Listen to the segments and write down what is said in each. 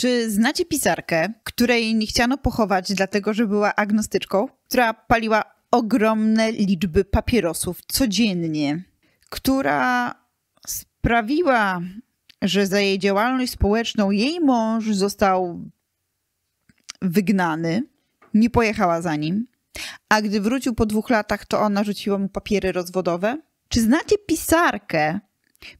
Czy znacie pisarkę, której nie chciano pochować, dlatego że była agnostyczką, która paliła ogromne liczby papierosów codziennie, która sprawiła, że za jej działalność społeczną jej mąż został wygnany, nie pojechała za nim, a gdy wrócił po dwóch latach, to ona rzuciła mu papiery rozwodowe? Czy znacie pisarkę,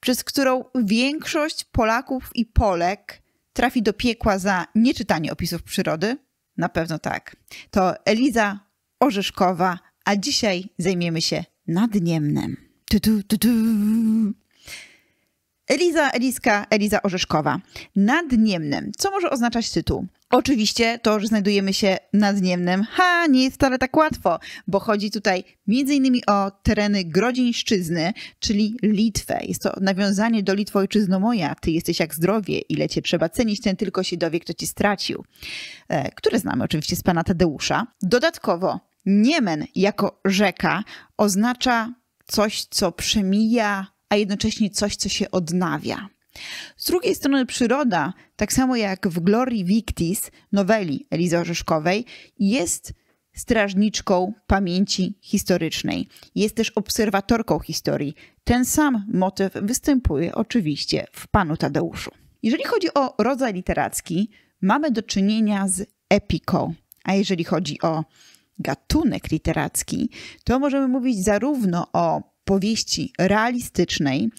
przez którą większość Polaków i Polek trafi do piekła za nieczytanie opisów przyrody? Na pewno tak. To Eliza Orzeszkowa, a dzisiaj zajmiemy się nadniemnym. Tu, tu, tu, tu. Eliza, Eliska, Eliza Orzeszkowa. Nad Niemnem. Co może oznaczać tytuł? Oczywiście to, że znajdujemy się nad Niemnem, ha, nie jest wcale tak łatwo, bo chodzi tutaj m.in. o tereny Grodzieńszczyzny, czyli Litwę. Jest to nawiązanie do Litwo ojczyzno moja, ty jesteś jak zdrowie, ile cię trzeba cenić, ten tylko się dowie, kto ci stracił. E, które znamy oczywiście z pana Tadeusza. Dodatkowo Niemen jako rzeka oznacza coś, co przemija a jednocześnie coś, co się odnawia. Z drugiej strony przyroda, tak samo jak w Glorii Victis, noweli Elizy Orzeszkowej, jest strażniczką pamięci historycznej. Jest też obserwatorką historii. Ten sam motyw występuje oczywiście w Panu Tadeuszu. Jeżeli chodzi o rodzaj literacki, mamy do czynienia z epiką, a jeżeli chodzi o gatunek literacki, to możemy mówić zarówno o opowieści realistycznej,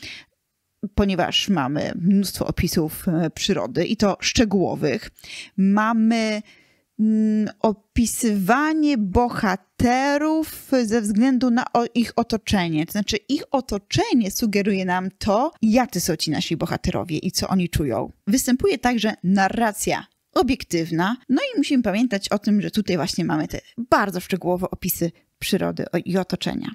ponieważ mamy mnóstwo opisów e, przyrody i to szczegółowych, mamy mm, opisywanie bohaterów ze względu na ich otoczenie. To znaczy, ich otoczenie sugeruje nam to, jacy są ci nasi bohaterowie i co oni czują. Występuje także narracja obiektywna, no i musimy pamiętać o tym, że tutaj właśnie mamy te bardzo szczegółowe opisy przyrody i otoczenia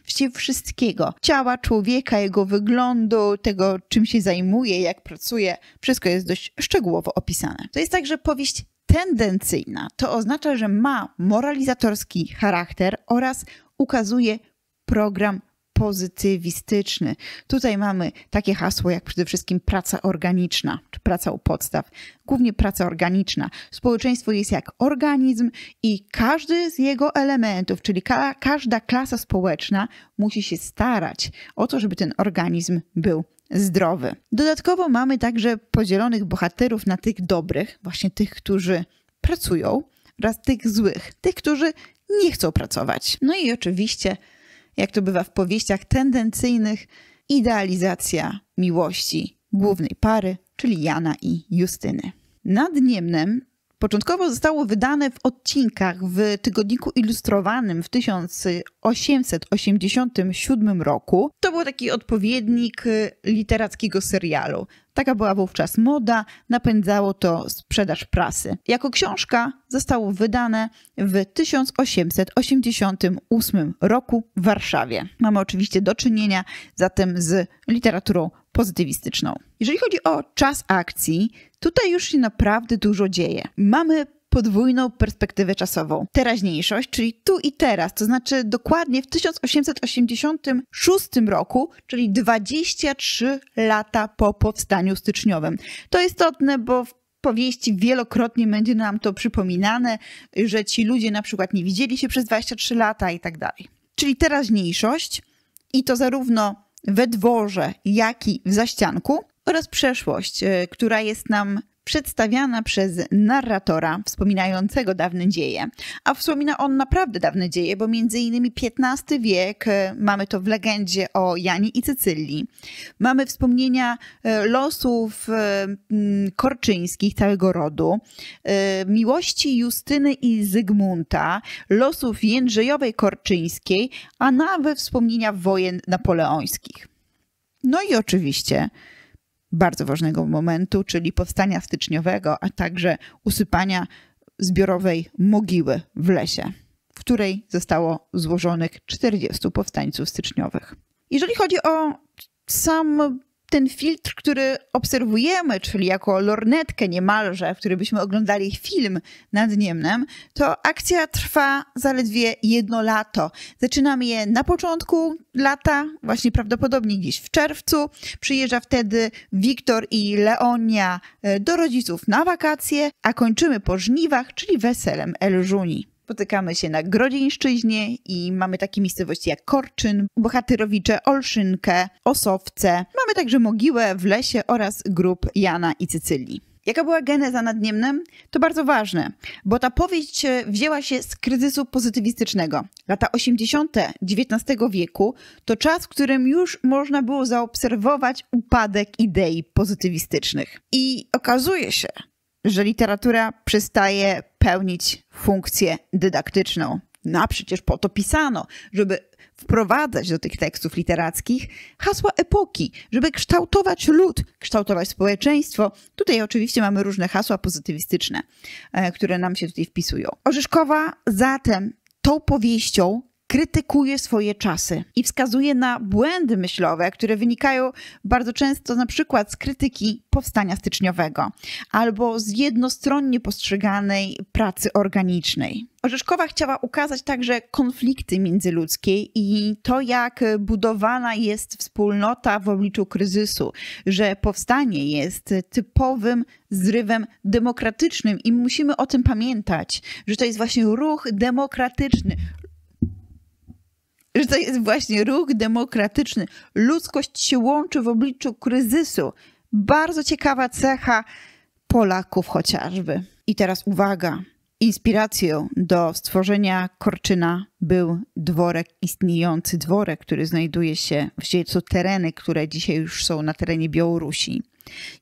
właściwie wszystkiego. Ciała człowieka, jego wyglądu, tego czym się zajmuje, jak pracuje, wszystko jest dość szczegółowo opisane. To jest także powieść tendencyjna. To oznacza, że ma moralizatorski charakter oraz ukazuje program pozytywistyczny. Tutaj mamy takie hasło jak przede wszystkim praca organiczna, czy praca u podstaw, głównie praca organiczna. Społeczeństwo jest jak organizm i każdy z jego elementów, czyli ka każda klasa społeczna musi się starać o to, żeby ten organizm był zdrowy. Dodatkowo mamy także podzielonych bohaterów na tych dobrych, właśnie tych, którzy pracują, oraz tych złych, tych, którzy nie chcą pracować. No i oczywiście jak to bywa w powieściach tendencyjnych, idealizacja miłości głównej pary, czyli Jana i Justyny. Nad Niemnem Początkowo zostało wydane w odcinkach w tygodniku ilustrowanym w 1887 roku. To był taki odpowiednik y, literackiego serialu. Taka była wówczas moda, napędzało to sprzedaż prasy. Jako książka zostało wydane w 1888 roku w Warszawie. Mamy oczywiście do czynienia zatem z literaturą pozytywistyczną. Jeżeli chodzi o czas akcji, Tutaj już się naprawdę dużo dzieje. Mamy podwójną perspektywę czasową. Teraźniejszość, czyli tu i teraz, to znaczy dokładnie w 1886 roku, czyli 23 lata po powstaniu styczniowym. To istotne, bo w powieści wielokrotnie będzie nam to przypominane, że ci ludzie na przykład nie widzieli się przez 23 lata i tak dalej. Czyli teraźniejszość i to zarówno we dworze, jak i w zaścianku, oraz przeszłość, e, która jest nam przedstawiana przez narratora wspominającego dawne dzieje. A wspomina on naprawdę dawne dzieje, bo między innymi XV wiek, e, mamy to w legendzie o Janie i Cycylii. Mamy wspomnienia e, losów korczyńskich, całego rodu, miłości Justyny i Zygmunta, losów Jędrzejowej Korczyńskiej, a nawet wspomnienia wojen napoleońskich. No i oczywiście bardzo ważnego momentu, czyli powstania styczniowego, a także usypania zbiorowej mogiły w lesie, w której zostało złożonych 40 powstańców styczniowych. Jeżeli chodzi o sam ten filtr, który obserwujemy, czyli jako lornetkę niemalże, w której byśmy oglądali film nad Niemnem, to akcja trwa zaledwie jedno lato. Zaczynamy je na początku lata, właśnie prawdopodobnie gdzieś w czerwcu. Przyjeżdża wtedy Wiktor i Leonia e, do rodziców na wakacje, a kończymy po żniwach, czyli weselem Elżuni spotykamy się na Grodzieńszczyźnie i mamy takie miejscowości jak Korczyn, Bohatyrowicze, Olszynkę, Osowce. Mamy także mogiłę w lesie oraz grób Jana i Cycylii. Jaka była geneza nad Niemnem? To bardzo ważne, bo ta powieść e, wzięła się z kryzysu pozytywistycznego. Lata 80. XIX wieku to czas, w którym już można było zaobserwować upadek idei pozytywistycznych. I okazuje się, że literatura przestaje pełnić funkcję dydaktyczną. No a przecież po to pisano, żeby wprowadzać do tych tekstów literackich hasła epoki, żeby kształtować lud, kształtować społeczeństwo. Tutaj oczywiście mamy różne hasła pozytywistyczne, e, które nam się tutaj wpisują. Orzeszkowa zatem tą powieścią krytykuje swoje czasy i wskazuje na błędy myślowe, które wynikają bardzo często na przykład z krytyki powstania styczniowego albo z jednostronnie postrzeganej pracy organicznej. Orzeszkowa chciała ukazać także konflikty międzyludzkie i to, jak budowana jest wspólnota w obliczu kryzysu, że powstanie jest typowym zrywem demokratycznym i musimy o tym pamiętać, że to jest właśnie ruch demokratyczny, że to jest właśnie ruch demokratyczny. Ludzkość się łączy w obliczu kryzysu. Bardzo ciekawa cecha Polaków chociażby. I teraz uwaga. Inspiracją do stworzenia Korczyna był dworek, istniejący dworek, który znajduje się w sieci tereny, które dzisiaj już są na terenie Białorusi.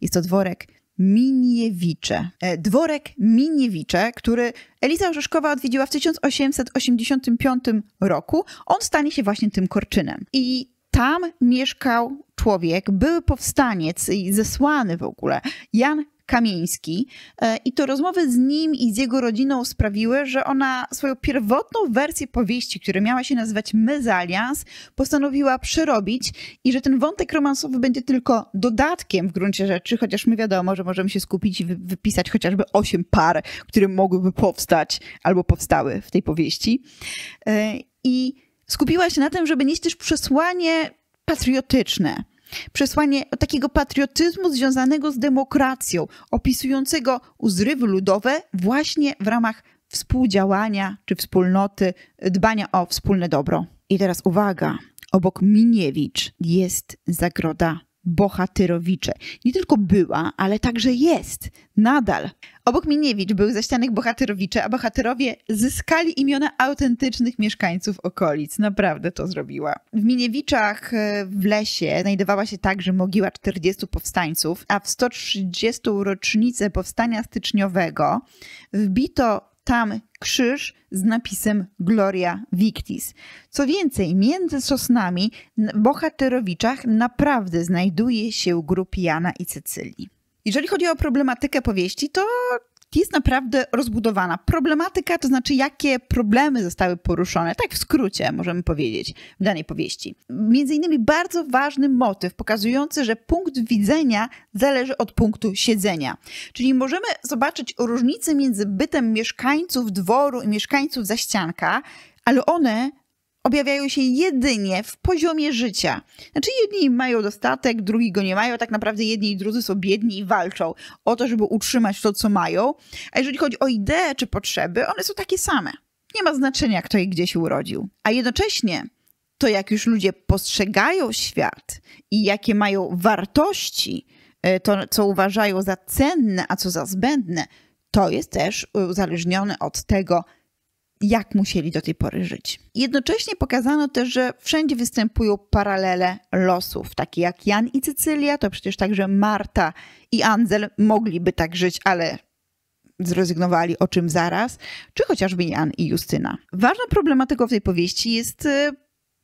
Jest to dworek Miniewicze. E, dworek Miniewicze, który Eliza Orzeszkowa odwiedziła w 1885 roku, on stanie się właśnie tym Korczynem. I tam mieszkał człowiek, były powstaniec i zesłany w ogóle, Jan Kamiński. E, I to rozmowy z nim i z jego rodziną sprawiły, że ona swoją pierwotną wersję powieści, która miała się nazywać Mezalians, postanowiła przerobić i że ten wątek romansowy będzie tylko dodatkiem w gruncie rzeczy, chociaż my wiadomo, że możemy się skupić i wypisać chociażby osiem par, które mogłyby powstać albo powstały w tej powieści. E, I skupiła się na tym, żeby nieść też przesłanie patriotyczne przesłanie takiego patriotyzmu związanego z demokracją, opisującego uzrywy ludowe właśnie w ramach współdziałania czy wspólnoty, dbania o wspólne dobro. I teraz uwaga, obok Miniewicz jest zagroda Bohatyrowicze. Nie tylko była, ale także jest, nadal. Obok Miniewicz był zaścianek Bohatyrowicze, a bohaterowie zyskali imiona autentycznych mieszkańców okolic. Naprawdę to zrobiła. W Miniewiczach e, w lesie znajdowała się także mogiła 40 powstańców, a w 130. rocznicę powstania styczniowego wbito tam krzyż z napisem Gloria Victis. Co więcej, między sosnami w Bohaterowiczach naprawdę znajduje się grup Jana i Cecylii. Jeżeli chodzi o problematykę powieści, to jest naprawdę rozbudowana. Problematyka, to znaczy jakie problemy zostały poruszone, tak w skrócie możemy powiedzieć w danej powieści. Między innymi bardzo ważny motyw pokazujący, że punkt widzenia zależy od punktu siedzenia. Czyli możemy zobaczyć różnicę między bytem mieszkańców dworu i mieszkańców zaścianka, ale one objawiają się jedynie w poziomie życia. Znaczy jedni mają dostatek, drugi go nie mają, tak naprawdę jedni i drudzy są biedni i walczą o to, żeby utrzymać to, co mają. A jeżeli chodzi o idee czy potrzeby, one są takie same. Nie ma znaczenia, kto i gdzie się urodził. A jednocześnie to, jak już ludzie postrzegają świat i jakie mają wartości, e, to co uważają za cenne, a co za zbędne, to jest też e, uzależnione od tego, jak musieli do tej pory żyć. Jednocześnie pokazano też, że wszędzie występują paralele losów, takie jak Jan i Cecylia, to przecież także Marta i Anzel mogliby tak żyć, ale zrezygnowali, o czym zaraz, czy chociażby Jan i Justyna. Ważną problematyką w tej powieści jest y,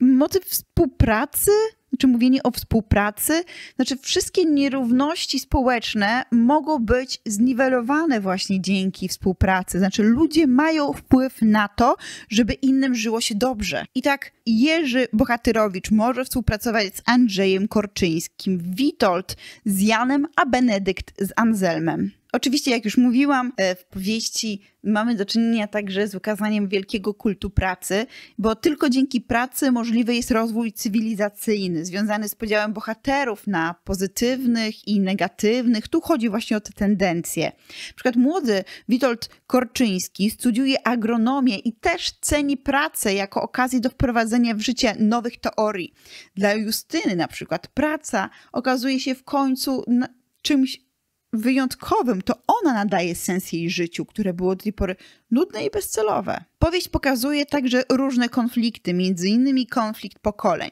motyw współpracy czy mówienie o współpracy. Znaczy, wszystkie nierówności społeczne mogą być zniwelowane właśnie dzięki współpracy. Znaczy, ludzie mają wpływ na to, żeby innym żyło się dobrze. I tak Jerzy Bohatyrowicz może współpracować z Andrzejem Korczyńskim, Witold z Janem, a Benedykt z Anselmem. Oczywiście, jak już mówiłam, e, w powieści mamy do czynienia także z wykazaniem wielkiego kultu pracy, bo tylko dzięki pracy możliwy jest rozwój cywilizacyjny, związany z podziałem bohaterów na pozytywnych i negatywnych. Tu chodzi właśnie o te tendencje. Na przykład młody Witold Korczyński studiuje agronomię i też ceni pracę jako okazję do wprowadzenia w życie nowych teorii. Dla Justyny na przykład praca okazuje się w końcu czymś wyjątkowym, to ona nadaje sens jej życiu, które było do tej pory nudne i bezcelowe. Powieść pokazuje także różne konflikty, między innymi konflikt pokoleń.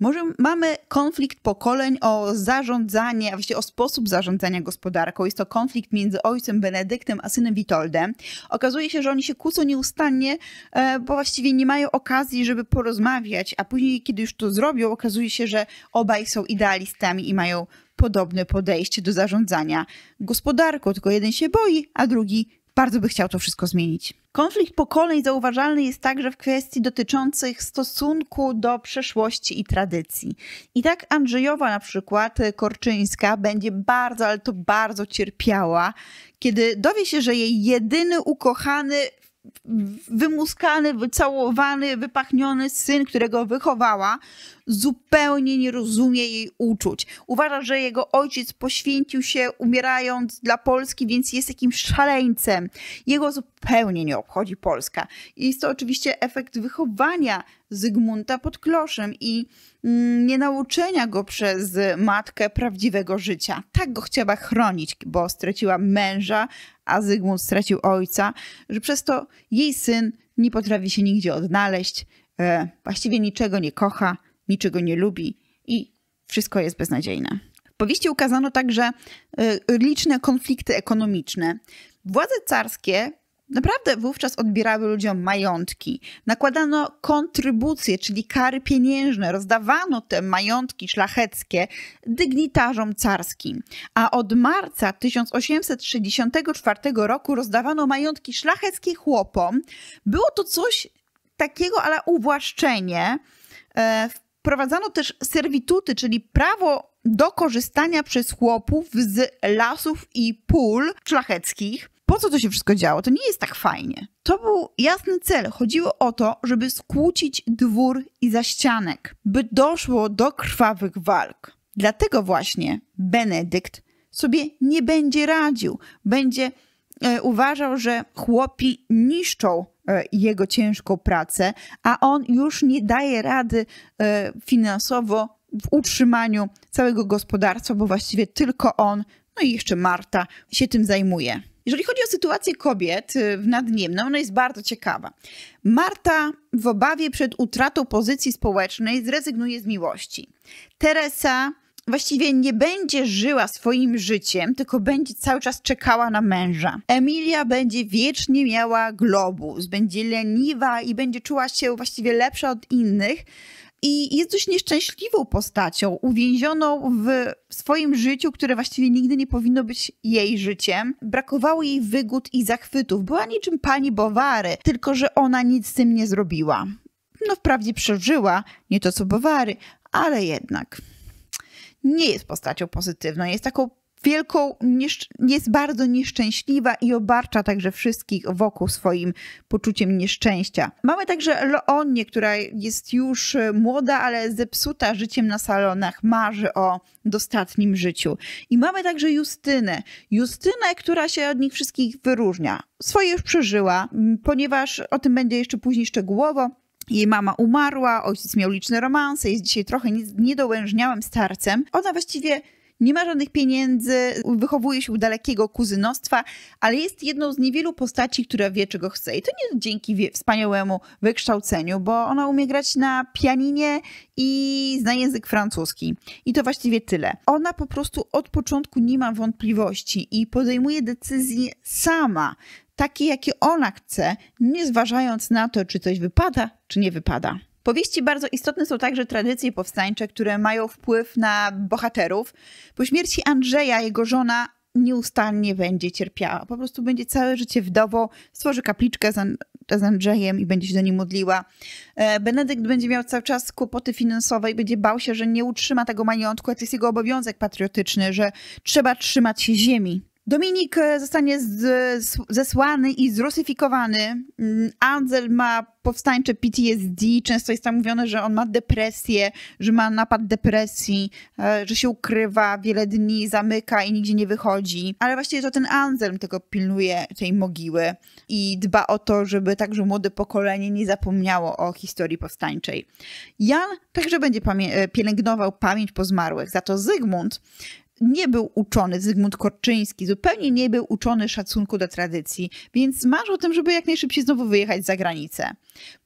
Może mamy konflikt pokoleń o zarządzanie, a właściwie o sposób zarządzania gospodarką. Jest to konflikt między ojcem Benedyktem a synem Witoldem. Okazuje się, że oni się kłócą nieustannie, e, bo właściwie nie mają okazji, żeby porozmawiać, a później, kiedy już to zrobią, okazuje się, że obaj są idealistami i mają podobne podejście do zarządzania gospodarką, tylko jeden się boi, a drugi bardzo by chciał to wszystko zmienić. Konflikt pokoleń zauważalny jest także w kwestii dotyczących stosunku do przeszłości i tradycji. I tak Andrzejowa na przykład Korczyńska będzie bardzo, ale to bardzo cierpiała, kiedy dowie się, że jej jedyny ukochany wymuskany, wycałowany, wypachniony syn, którego wychowała, zupełnie nie rozumie jej uczuć. Uważa, że jego ojciec poświęcił się umierając dla Polski, więc jest jakimś szaleńcem. Jego zupełnie nie obchodzi Polska. Jest to oczywiście efekt wychowania Zygmunta pod kloszem i mm, nie nauczenia go przez matkę prawdziwego życia. Tak go chciała chronić, bo straciła męża, a Zygmunt stracił ojca, że przez to jej syn nie potrafi się nigdzie odnaleźć, e, właściwie niczego nie kocha, niczego nie lubi i wszystko jest beznadziejne. W powieści ukazano także e, liczne konflikty ekonomiczne. Władze carskie Naprawdę wówczas odbierały ludziom majątki, nakładano kontrybucje, czyli kary pieniężne, rozdawano te majątki szlacheckie dygnitarzom carskim. A od marca 1864 roku rozdawano majątki szlacheckie chłopom. Było to coś takiego, ale uwłaszczenie. E, wprowadzano też serwituty, czyli prawo do korzystania przez chłopów z lasów i pól szlacheckich po co to się wszystko działo? To nie jest tak fajnie. To był jasny cel. Chodziło o to, żeby skłócić dwór i zaścianek, by doszło do krwawych walk. Dlatego właśnie Benedykt sobie nie będzie radził. Będzie e, uważał, że chłopi niszczą e, jego ciężką pracę, a on już nie daje rady e, finansowo w utrzymaniu całego gospodarstwa, bo właściwie tylko on, no i jeszcze Marta się tym zajmuje. Jeżeli chodzi o sytuację kobiet y, w no, ona jest bardzo ciekawa. Marta w obawie przed utratą pozycji społecznej zrezygnuje z miłości. Teresa właściwie nie będzie żyła swoim życiem, tylko będzie cały czas czekała na męża. Emilia będzie wiecznie miała globus, będzie leniwa i będzie czuła się właściwie lepsza od innych, i jest dość nieszczęśliwą postacią, uwięzioną w swoim życiu, które właściwie nigdy nie powinno być jej życiem. Brakowało jej wygód i zachwytów. Była niczym pani Bowary, tylko że ona nic z tym nie zrobiła. No wprawdzie przeżyła, nie to co Bowary, ale jednak nie jest postacią pozytywną. Jest taką wielką, jest bardzo nieszczęśliwa i obarcza także wszystkich wokół swoim poczuciem nieszczęścia. Mamy także Leonię, która jest już e, młoda, ale zepsuta życiem na salonach, marzy o dostatnim życiu. I mamy także Justynę. Justynę, która się od nich wszystkich wyróżnia. Swoje już przeżyła, ponieważ o tym będzie jeszcze później szczegółowo. Jej mama umarła, ojciec miał liczne romanse, jest dzisiaj trochę niedołężniałym starcem. Ona właściwie nie ma żadnych pieniędzy, wychowuje się u dalekiego kuzynostwa, ale jest jedną z niewielu postaci, która wie, czego chce. I to nie dzięki wspaniałemu wykształceniu, bo ona umie grać na pianinie i zna język francuski. I to właściwie tyle. Ona po prostu od początku nie ma wątpliwości i podejmuje decyzje sama, takie jakie ona chce, nie zważając na to, czy coś wypada, czy nie wypada. Powieści bardzo istotne są także tradycje powstańcze, które mają wpływ na bohaterów. Po śmierci Andrzeja jego żona nieustannie będzie cierpiała. Po prostu będzie całe życie wdową, stworzy kapliczkę z Andrzejem i będzie się do niej modliła. E, Benedykt będzie miał cały czas kłopoty finansowe i będzie bał się, że nie utrzyma tego majątku, a to jest jego obowiązek patriotyczny, że trzeba trzymać się ziemi. Dominik e, zostanie zesłany i zrusyfikowany. Mm, Anzel ma powstańcze PTSD, często jest tam mówione, że on ma depresję, że ma napad depresji, e, że się ukrywa wiele dni, zamyka i nigdzie nie wychodzi. Ale właściwie to ten Angel tego pilnuje, tej mogiły i dba o to, żeby także młode pokolenie nie zapomniało o historii powstańczej. Jan także będzie e, pielęgnował pamięć po zmarłych, za to Zygmunt nie był uczony, Zygmunt Korczyński, zupełnie nie był uczony szacunku do tradycji, więc marzy o tym, żeby jak najszybciej znowu wyjechać za granicę.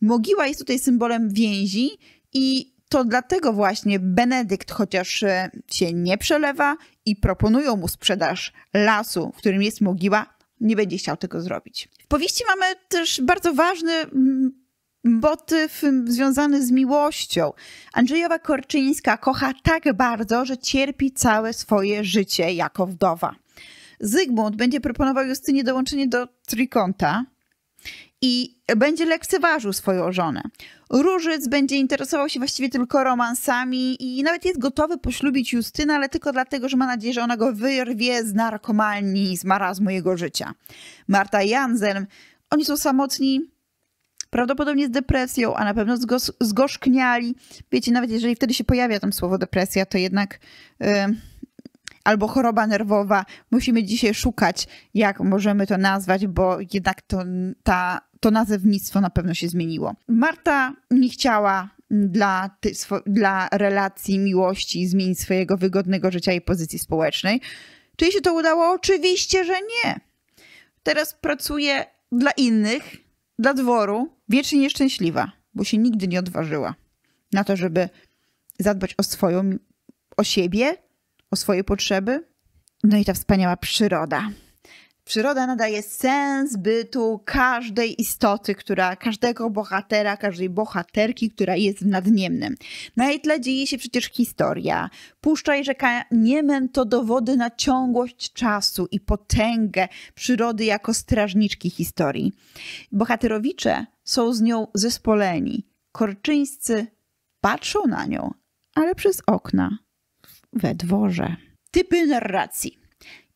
Mogiła jest tutaj symbolem więzi i to dlatego właśnie Benedykt, chociaż e, się nie przelewa i proponują mu sprzedaż lasu, w którym jest mogiła, nie będzie chciał tego zrobić. W powieści mamy też bardzo ważny motyw związany z miłością. Andrzejowa Korczyńska kocha tak bardzo, że cierpi całe swoje życie jako wdowa. Zygmunt będzie proponował Justynie dołączenie do trójkąta i będzie lekceważył swoją żonę. Różyc będzie interesował się właściwie tylko romansami i nawet jest gotowy poślubić Justynę, ale tylko dlatego, że ma nadzieję, że ona go wyrwie z narkomanii, z marazmu jego życia. Marta Janzelm, oni są samotni, prawdopodobnie z depresją, a na pewno zgos- zgorzkniali. Wiecie, nawet jeżeli wtedy się pojawia tam słowo depresja, to jednak albo choroba nerwowa, musimy dzisiaj szukać, jak możemy to nazwać, bo jednak to, ta, to nazewnictwo na pewno się zmieniło. Marta nie chciała dla, ty, swo, dla relacji miłości zmienić swojego wygodnego życia i pozycji społecznej. Czy jej się to udało? Oczywiście, że nie. Teraz pracuje dla innych, dla dworu, Wiecznie nieszczęśliwa, bo się nigdy nie odważyła na to, żeby zadbać o swoją, o siebie, o swoje potrzeby. No i ta wspaniała przyroda. Przyroda nadaje sens bytu każdej istoty, która, każdego bohatera, każdej bohaterki, która jest w nadniemnym. Na no jej tle dzieje się przecież historia. Puszcza i rzeka Niemen to dowody na ciągłość czasu i potęgę przyrody jako strażniczki historii. Bohaterowicze są z nią zespoleni. Korczyńscy patrzą na nią, ale przez okna we dworze. Typy narracji.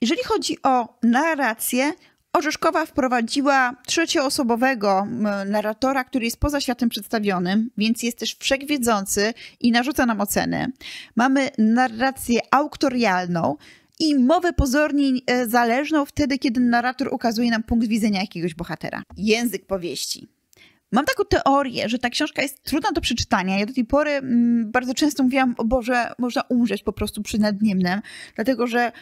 Jeżeli chodzi o narrację, Orzeszkowa wprowadziła trzecioosobowego narratora, który jest poza światem przedstawionym, więc jest też wszechwiedzący i narzuca nam oceny. Mamy narrację autorialną i mowę pozornie e, zależną wtedy, kiedy narrator ukazuje nam punkt widzenia jakiegoś bohatera. Język powieści. Mam taką teorię, że ta książka jest trudna do przeczytania. Ja do tej pory bardzo często mówiłam, o Boże, można umrzeć po prostu przy nadniemnym, dlatego że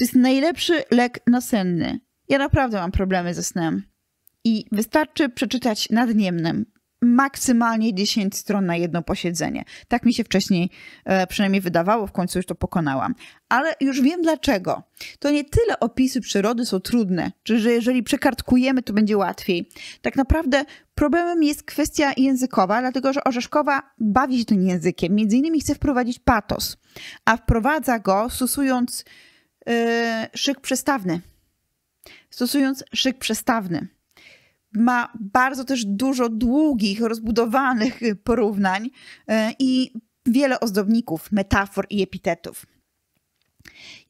to jest najlepszy lek nasenny. Ja naprawdę mam problemy ze snem. I wystarczy przeczytać nadniemnym maksymalnie 10 stron na jedno posiedzenie. Tak mi się wcześniej e, przynajmniej wydawało, w końcu już to pokonałam. Ale już wiem dlaczego. To nie tyle opisy przyrody są trudne, czy że jeżeli przekartkujemy, to będzie łatwiej. Tak naprawdę problemem jest kwestia językowa, dlatego że Orzeszkowa bawi się tym językiem. Między innymi chce wprowadzić patos, a wprowadza go stosując E, szyk przestawny. Stosując szyk przestawny, ma bardzo też dużo długich, rozbudowanych porównań e, i wiele ozdobników, metafor i epitetów.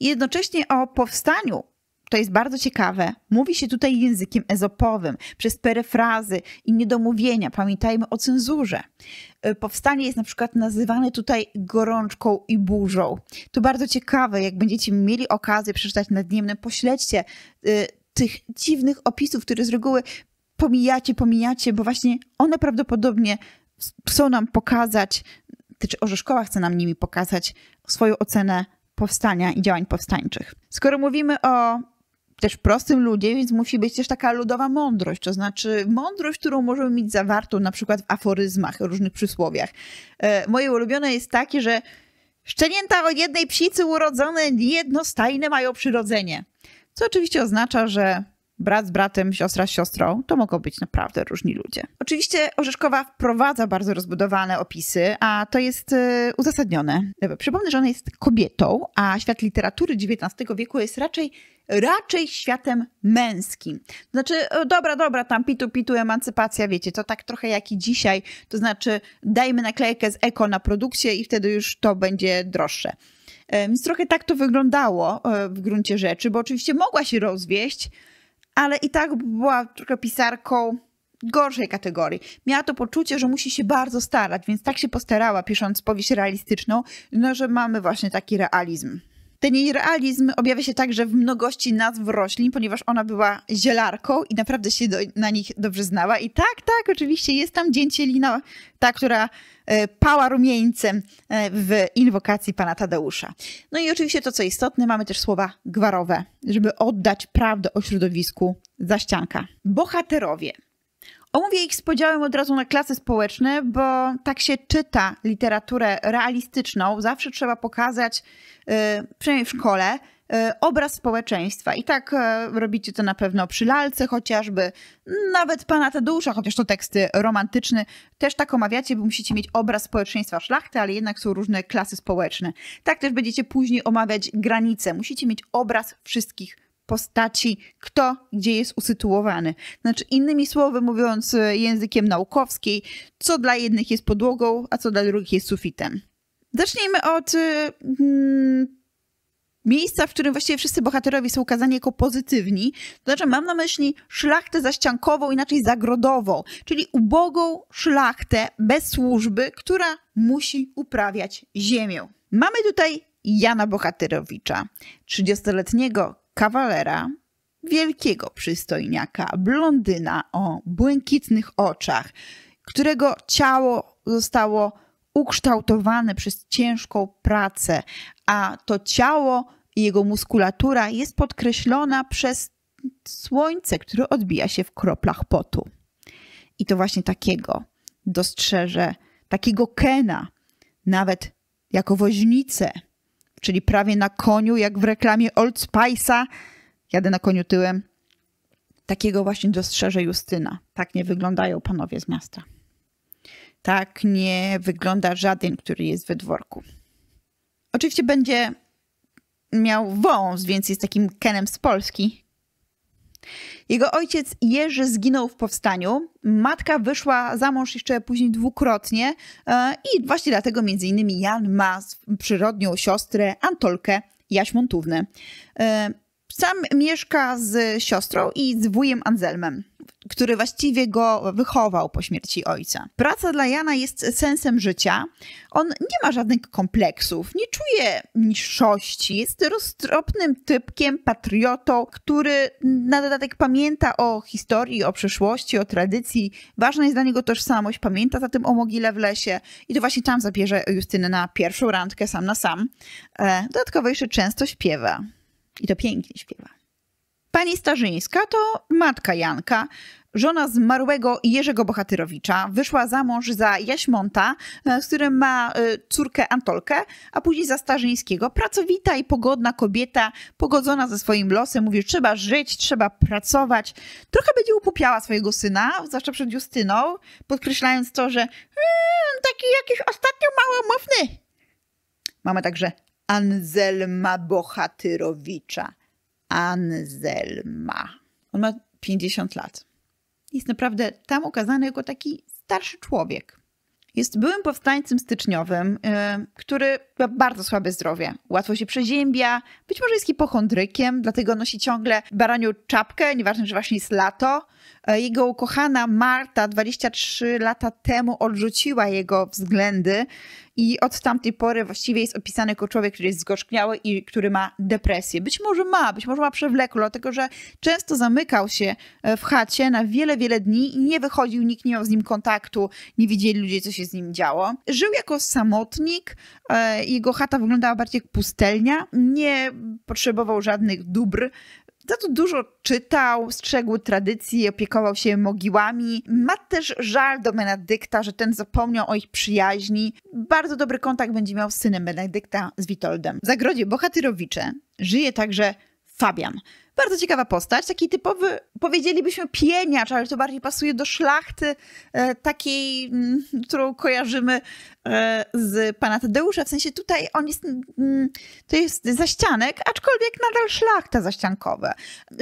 Jednocześnie o powstaniu to jest bardzo ciekawe, mówi się tutaj językiem ezopowym, przez peryfrazy i niedomówienia. Pamiętajmy o cenzurze. E, powstanie jest na przykład nazywane tutaj gorączką i burzą. To bardzo ciekawe, jak będziecie mieli okazję przeczytać nadniemne, pośledźcie y, tych dziwnych opisów, które z reguły pomijacie, pomijacie, bo właśnie one prawdopodobnie chcą nam pokazać, czy Orzeszkowa chce nam nimi pokazać swoją ocenę powstania i działań powstańczych. Skoro mówimy o też prostym ludzie, więc musi być też taka ludowa mądrość, to znaczy mądrość, którą możemy mieć zawartą na przykład w aforyzmach, różnych przysłowiach. E, moje ulubione jest takie, że szczenięta od jednej psicy urodzone jednostajne mają przyrodzenie, co oczywiście oznacza, że brat z bratem, siostra z siostrą, to mogą być naprawdę różni ludzie. Oczywiście Orzeszkowa wprowadza bardzo rozbudowane opisy, a to jest y, uzasadnione. Przypomnę, że ona jest kobietą, a świat literatury XIX wieku jest raczej raczej światem męskim. Znaczy, e, dobra, dobra, tam pitu, pitu, emancypacja, wiecie, to tak trochę jak i dzisiaj, to znaczy dajmy naklejkę z eko na produkcie i wtedy już to będzie droższe. Więc trochę tak to wyglądało e, w gruncie rzeczy, bo oczywiście mogła się rozwieść, ale i tak była trochę pisarką gorszej kategorii. Miała to poczucie, że musi się bardzo starać, więc tak się postarała, pisząc powieść realistyczną, no, że mamy właśnie taki realizm. Ten jej realizm objawia się także w mnogości nazw roślin, ponieważ ona była zielarką i naprawdę się do, na nich dobrze znała. I tak, tak, oczywiście jest tam dzięcielina, ta, która E, pała rumieńcem e, w inwokacji pana Tadeusza. No i oczywiście to, co istotne, mamy też słowa gwarowe, żeby oddać prawdę o środowisku za ścianka. Bohaterowie. Omówię ich z podziałem od razu na klasy społeczne, bo tak się czyta literaturę realistyczną. Zawsze trzeba pokazać, e, przynajmniej w szkole, E, obraz społeczeństwa. I tak e, robicie to na pewno przy lalce chociażby, nawet pana Tadeusza, chociaż to teksty romantyczne, też tak omawiacie, bo musicie mieć obraz społeczeństwa szlachty, ale jednak są różne klasy społeczne. Tak też będziecie później omawiać granice. Musicie mieć obraz wszystkich postaci, kto gdzie jest usytuowany. Znaczy, innymi słowy, mówiąc e, językiem naukowskiej, co dla jednych jest podłogą, a co dla drugich jest sufitem. Zacznijmy od hmm, miejsca, w którym właściwie wszyscy bohaterowie są ukazani jako pozytywni, to znaczy mam na myśli szlachtę zaściankową, inaczej zagrodową, czyli ubogą szlachtę bez służby, która musi uprawiać ziemię. Mamy tutaj Jana Bohaterowicza, 30-letniego kawalera, wielkiego przystojniaka, blondyna o błękitnych oczach, którego ciało zostało ukształtowane przez ciężką pracę, a to ciało i jego muskulatura jest podkreślona przez słońce, które odbija się w kroplach potu. I to właśnie takiego dostrzeże, takiego Kena, nawet jako woźnicę, czyli prawie na koniu, jak w reklamie Old Spice'a, jadę na koniu tyłem. Takiego właśnie dostrzeże Justyna. Tak nie wyglądają panowie z miasta tak nie wygląda żaden, który jest we dworku. Oczywiście będzie miał wąs, więc jest takim Kenem z Polski. Jego ojciec Jerzy zginął w powstaniu. Matka wyszła za mąż jeszcze później dwukrotnie e, i właśnie dlatego między innymi Jan ma przyrodnią siostrę Antolkę Jaś e, Sam mieszka z siostrą i z wujem Anzelmem który właściwie go wychował po śmierci ojca. Praca dla Jana jest sensem życia. On nie ma żadnych kompleksów, nie czuje niższości, jest roztropnym typkiem, patriotą, który na dodatek pamięta o historii, o przeszłości, o tradycji. Ważna jest dla niego tożsamość, pamięta za tym o mogile w lesie i to właśnie tam zabierze Justynę na pierwszą randkę sam na sam. E, dodatkowo jeszcze często śpiewa i to pięknie śpiewa. Pani Starzyńska to matka Janka, Żona zmarłego Jerzego Bohatyrowicza wyszła za mąż za Jaśmonta, e, z którym ma e, córkę Antolkę, a później za Starzyńskiego. Pracowita i pogodna kobieta, pogodzona ze swoim losem, mówi, trzeba żyć, trzeba pracować. Trochę będzie upupiała swojego syna, zwłaszcza przed Justyną, podkreślając to, że mmm, taki jakiś ostatnio małomówny. Mamy także Anzelma Bohatyrowicza. Anzelma. On ma 50 lat jest naprawdę tam ukazany jako taki starszy człowiek. Jest byłym powstańcem styczniowym, y, który ma bardzo słabe zdrowie, łatwo się przeziębia, być może jest hipochondrykiem, dlatego nosi ciągle baranią czapkę, nieważne, że właśnie jest lato. E, jego ukochana Marta 23 lata temu odrzuciła jego względy i od tamtej pory właściwie jest opisany jako człowiek, który jest zgorzkniały i który ma depresję. Być może ma, być może ma przewlekło dlatego że często zamykał się e, w chacie na wiele, wiele dni i nie wychodził, nikt nie miał z nim kontaktu, nie widzieli ludzie, co się z nim działo. Żył jako samotnik e, jego chata wyglądała bardziej jak pustelnia. Nie potrzebował żadnych dóbr, za to dużo czytał, strzegł tradycji, opiekował się mogiłami. Ma też żal do Benedykta, że ten zapomniał o ich przyjaźni. Bardzo dobry kontakt będzie miał z synem Benedykta, z Witoldem. W zagrodzie Bohatyrowicze żyje także Fabian. Bardzo ciekawa postać, taki typowy, powiedzielibyśmy pieniacz, ale to bardziej pasuje do szlachty e, takiej, mm, którą kojarzymy e, z pana Tadeusza. W sensie tutaj on jest, mm, to jest zaścianek, aczkolwiek nadal szlachta zaściankowe.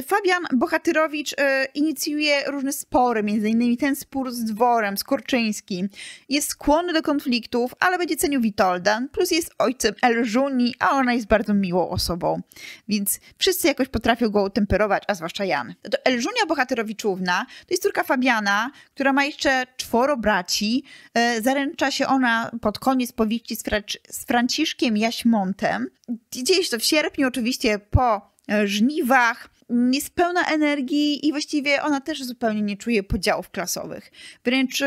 Fabian Bohatyrowicz e, inicjuje różne spory, między innymi ten spór z dworem, z Korczyńskim. Jest skłonny do konfliktów, ale będzie cenił Witoldan, plus jest ojcem Elżuni, a ona jest bardzo miłą osobą. Więc wszyscy jakoś potrafią go temperować, a zwłaszcza Jan. To Elżunia Bohaterowiczówna to jest córka Fabiana, która ma jeszcze czworo braci. E, zaręcza się ona pod koniec powieści z, z Franciszkiem Jaśmontem. Dzieje się to w sierpniu, oczywiście po e, żniwach jest pełna energii i właściwie ona też zupełnie nie czuje podziałów klasowych. Wręcz e,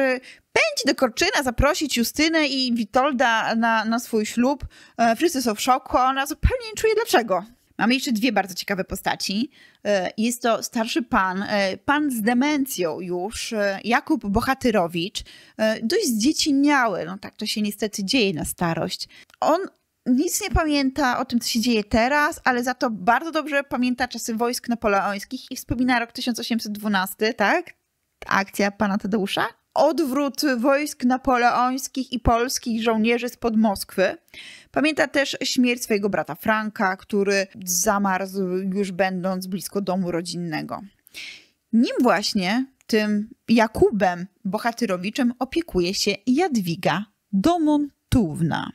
pędzi do Korczyna zaprosić Justynę i Witolda na, na swój ślub. Wszyscy są w szoku, ona zupełnie nie czuje dlaczego. Mamy jeszcze dwie bardzo ciekawe postaci. E, jest to starszy pan, e, pan z demencją już, e, Jakub Bohatyrowicz, dość zdzieciniały, no tak to się niestety dzieje na starość. On nic nie pamięta o tym, co się dzieje teraz, ale za to bardzo dobrze pamięta czasy wojsk napoleońskich i wspomina rok 1812, tak? Akcja pana Tadeusza? odwrót wojsk napoleońskich i polskich żołnierzy spod Moskwy. Pamięta też śmierć swojego brata Franka, który zamarzł już będąc blisko domu rodzinnego. Nim właśnie, tym Jakubem Bohatyrowiczem, opiekuje się Jadwiga Domontówna.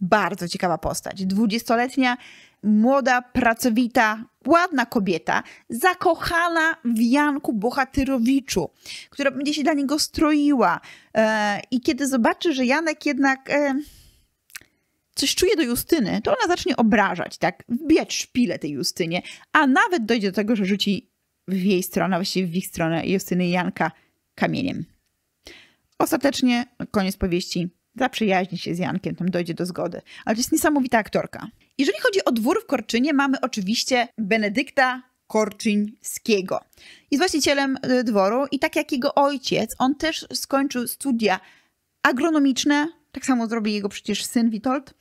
Bardzo ciekawa postać. Dwudziestoletnia młoda, pracowita, ładna kobieta, zakochana w Janku Bohatyrowiczu, która będzie się dla niego stroiła. E, I kiedy zobaczy, że Janek jednak e, coś czuje do Justyny, to ona zacznie obrażać, tak? Wbijać szpile tej Justynie, a nawet dojdzie do tego, że rzuci w jej stronę, właściwie w ich stronę Justyny i Janka kamieniem. Ostatecznie, koniec powieści, zaprzyjaźni się z Jankiem, tam dojdzie do zgody. Ale to jest niesamowita aktorka. Jeżeli chodzi o dwór w Korczynie, mamy oczywiście Benedykta Korczyńskiego. Jest właścicielem y, dworu i tak jak jego ojciec, on też skończył studia agronomiczne, tak samo zrobi jego przecież syn Witold.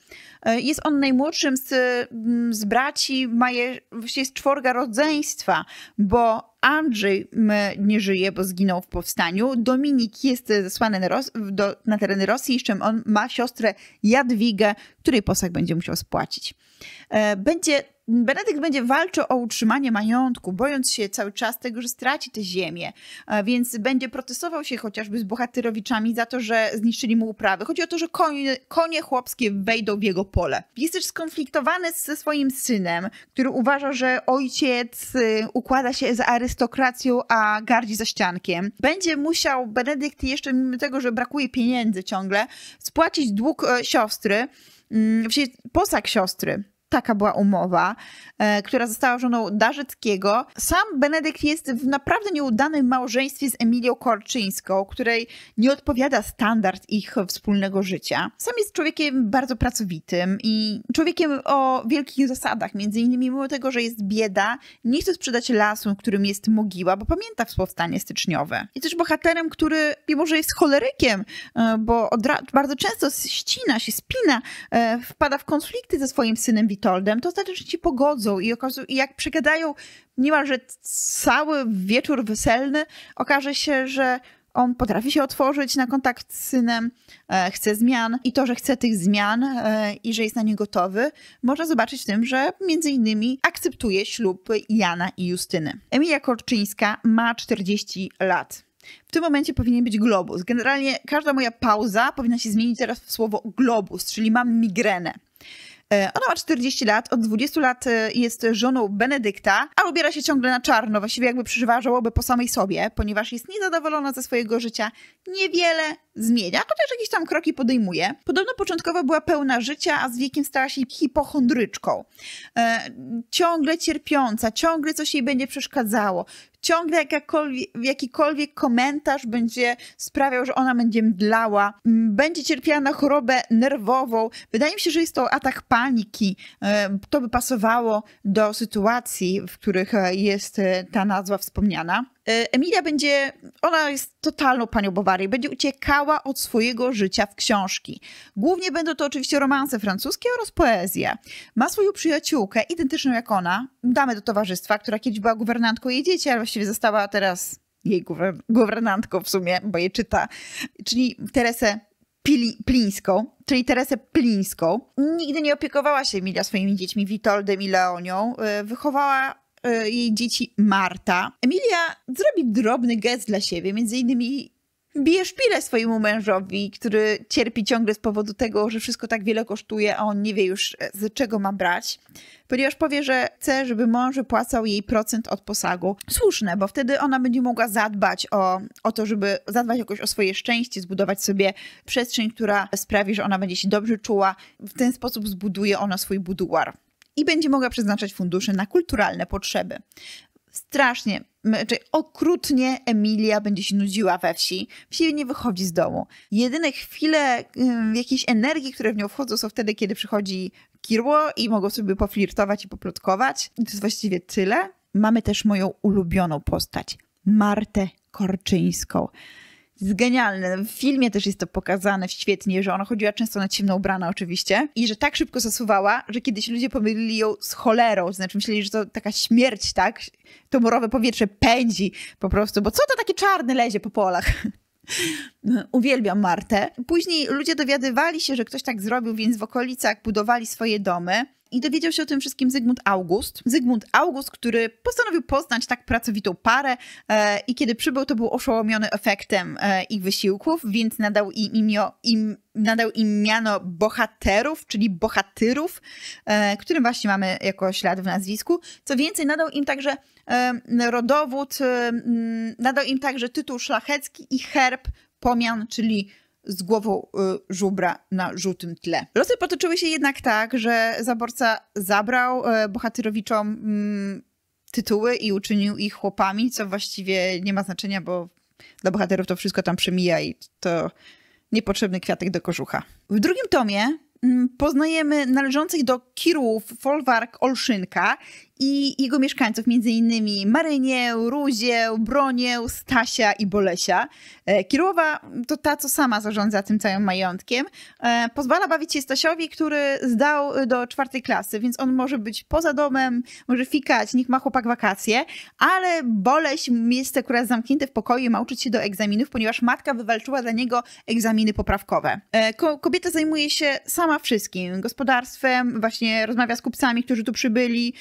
E, jest on najmłodszym z, mm, z braci, ma je, jest czworga rodzeństwa, bo Andrzej nie żyje, bo zginął w powstaniu. Dominik jest zesłany na, Ros do, na tereny Rosji, z czym on ma siostrę Jadwigę, której posag będzie musiał spłacić. E, będzie Benedykt będzie walczył o utrzymanie majątku, bojąc się cały czas tego, że straci tę ziemię, e, więc będzie protestował się chociażby z bohaterowiczami za to, że zniszczyli mu uprawy. Chodzi o to, że konie, konie chłopskie wejdą w jego pole. Jest też skonfliktowany ze swoim synem, który uważa, że ojciec y, układa się z arystokracją, a gardzi za ściankiem. Będzie musiał Benedykt jeszcze, mimo tego, że brakuje pieniędzy ciągle, spłacić dług e, siostry, mm, posak siostry Taka była umowa, e, która została żoną Darzyckiego. Sam Benedykt jest w naprawdę nieudanym małżeństwie z Emilią Korczyńską, której nie odpowiada standard ich wspólnego życia. Sam jest człowiekiem bardzo pracowitym i człowiekiem o wielkich zasadach. Między innymi, mimo tego, że jest bieda, nie chce sprzedać lasu, którym jest mogiła, bo pamięta powstanie styczniowe. Jest też bohaterem, który, mimo że jest cholerykiem, e, bo bardzo często ścina się, spina, e, wpada w konflikty ze swoim synem Witoldem, to znaczy, że ci pogodzą i, i jak przegadają niemalże cały wieczór weselny, okaże się, że on potrafi się otworzyć na kontakt z synem, e, chce zmian i to, że chce tych zmian e, i że jest na nie gotowy, można zobaczyć w tym, że między innymi akceptuje ślub Jana i Justyny. Emilia Korczyńska ma 40 lat. W tym momencie powinien być globus. Generalnie każda moja pauza powinna się zmienić teraz w słowo globus, czyli mam migrenę. E, ona ma 40 lat, od 20 lat e, jest żoną Benedykta, a ubiera się ciągle na czarno, właściwie jakby przeżywała po samej sobie, ponieważ jest niezadowolona ze swojego życia. Niewiele zmienia, chociaż jakieś tam kroki podejmuje. Podobno początkowo była pełna życia, a z wiekiem stała się hipochondryczką. E, ciągle cierpiąca, ciągle coś jej będzie przeszkadzało, ciągle jakikolwiek komentarz będzie sprawiał, że ona będzie mdlała, będzie cierpiała na chorobę nerwową. Wydaje mi się, że jest to atak paniki. E, to by pasowało do sytuacji, w których jest e, ta nazwa wspomniana. E, Emilia będzie, ona jest totalną panią Bowarii, będzie uciekała od swojego życia w książki. Głównie będą to oczywiście romanse francuskie oraz poezje. Ma swoją przyjaciółkę, identyczną jak ona, damę do towarzystwa, która kiedyś była guwernantką jej dzieci, ale właściwie została teraz jej guwern guwernantką w sumie, bo je czyta, czyli Teresę Pili Plińską, czyli Teresę Plińską. Nigdy nie opiekowała się Emilia swoimi dziećmi, Witoldem i Leonią. E, wychowała E, jej dzieci Marta, Emilia zrobi drobny gest dla siebie, między innymi bije szpilę swojemu mężowi, który cierpi ciągle z powodu tego, że wszystko tak wiele kosztuje, a on nie wie już e, z czego ma brać, ponieważ powie, że chce, żeby mąż wypłacał jej procent od posagu. Słuszne, bo wtedy ona będzie mogła zadbać o, o to, żeby zadbać jakoś o swoje szczęście, zbudować sobie przestrzeń, która sprawi, że ona będzie się dobrze czuła. W ten sposób zbuduje ona swój buduar i będzie mogła przeznaczać fundusze na kulturalne potrzeby. Strasznie, znaczy okrutnie Emilia będzie się nudziła we wsi. Wsi nie wychodzi z domu. Jedyne chwile um, jakiejś energii, które w nią wchodzą, są wtedy, kiedy przychodzi kirło i mogą sobie poflirtować i poplotkować. I to jest właściwie tyle. Mamy też moją ulubioną postać, Martę Korczyńską jest genialne. W filmie też jest to pokazane świetnie, że ona chodziła często na ciemno ubrana oczywiście i że tak szybko zasuwała, że kiedyś ludzie pomylili ją z cholerą, znaczy myśleli, że to taka śmierć, tak? To morowe powietrze pędzi po prostu, bo co to takie czarne lezie po polach? Uwielbiam Martę. Później ludzie dowiadywali się, że ktoś tak zrobił, więc w okolicach budowali swoje domy. I dowiedział się o tym wszystkim Zygmunt August. Zygmunt August, który postanowił poznać tak pracowitą parę e, i kiedy przybył, to był oszołomiony efektem e, ich wysiłków, więc nadał im, imio, im, nadał im miano bohaterów, czyli bohatyrów, e, którym właśnie mamy jako ślad w nazwisku. Co więcej, nadał im także rodowód nadał im także tytuł szlachecki i herb pomian, czyli z głową e, żubra na żółtym tle. Losy potoczyły się jednak tak, że zaborca zabrał e, bohaterowiczom mm, tytuły i uczynił ich chłopami, co właściwie nie ma znaczenia, bo dla bohaterów to wszystko tam przemija i to niepotrzebny kwiatek do kożucha. W drugim tomie mm, poznajemy należących do Kirłów folwark Olszynka i jego mieszkańców, m.in. Marynię, Ruzię, Bronię, Stasia i Bolesia. E, Kierowa to ta, co sama zarządza tym całym majątkiem. E, pozwala bawić się Stasiowi, który zdał do czwartej klasy, więc on może być poza domem, może fikać, niech ma chłopak wakacje, ale Boleś jest akurat zamknięty w pokoju i ma uczyć się do egzaminów, ponieważ matka wywalczyła dla niego egzaminy poprawkowe. E, kobieta zajmuje się sama wszystkim, gospodarstwem, właśnie rozmawia z kupcami, którzy tu przybyli,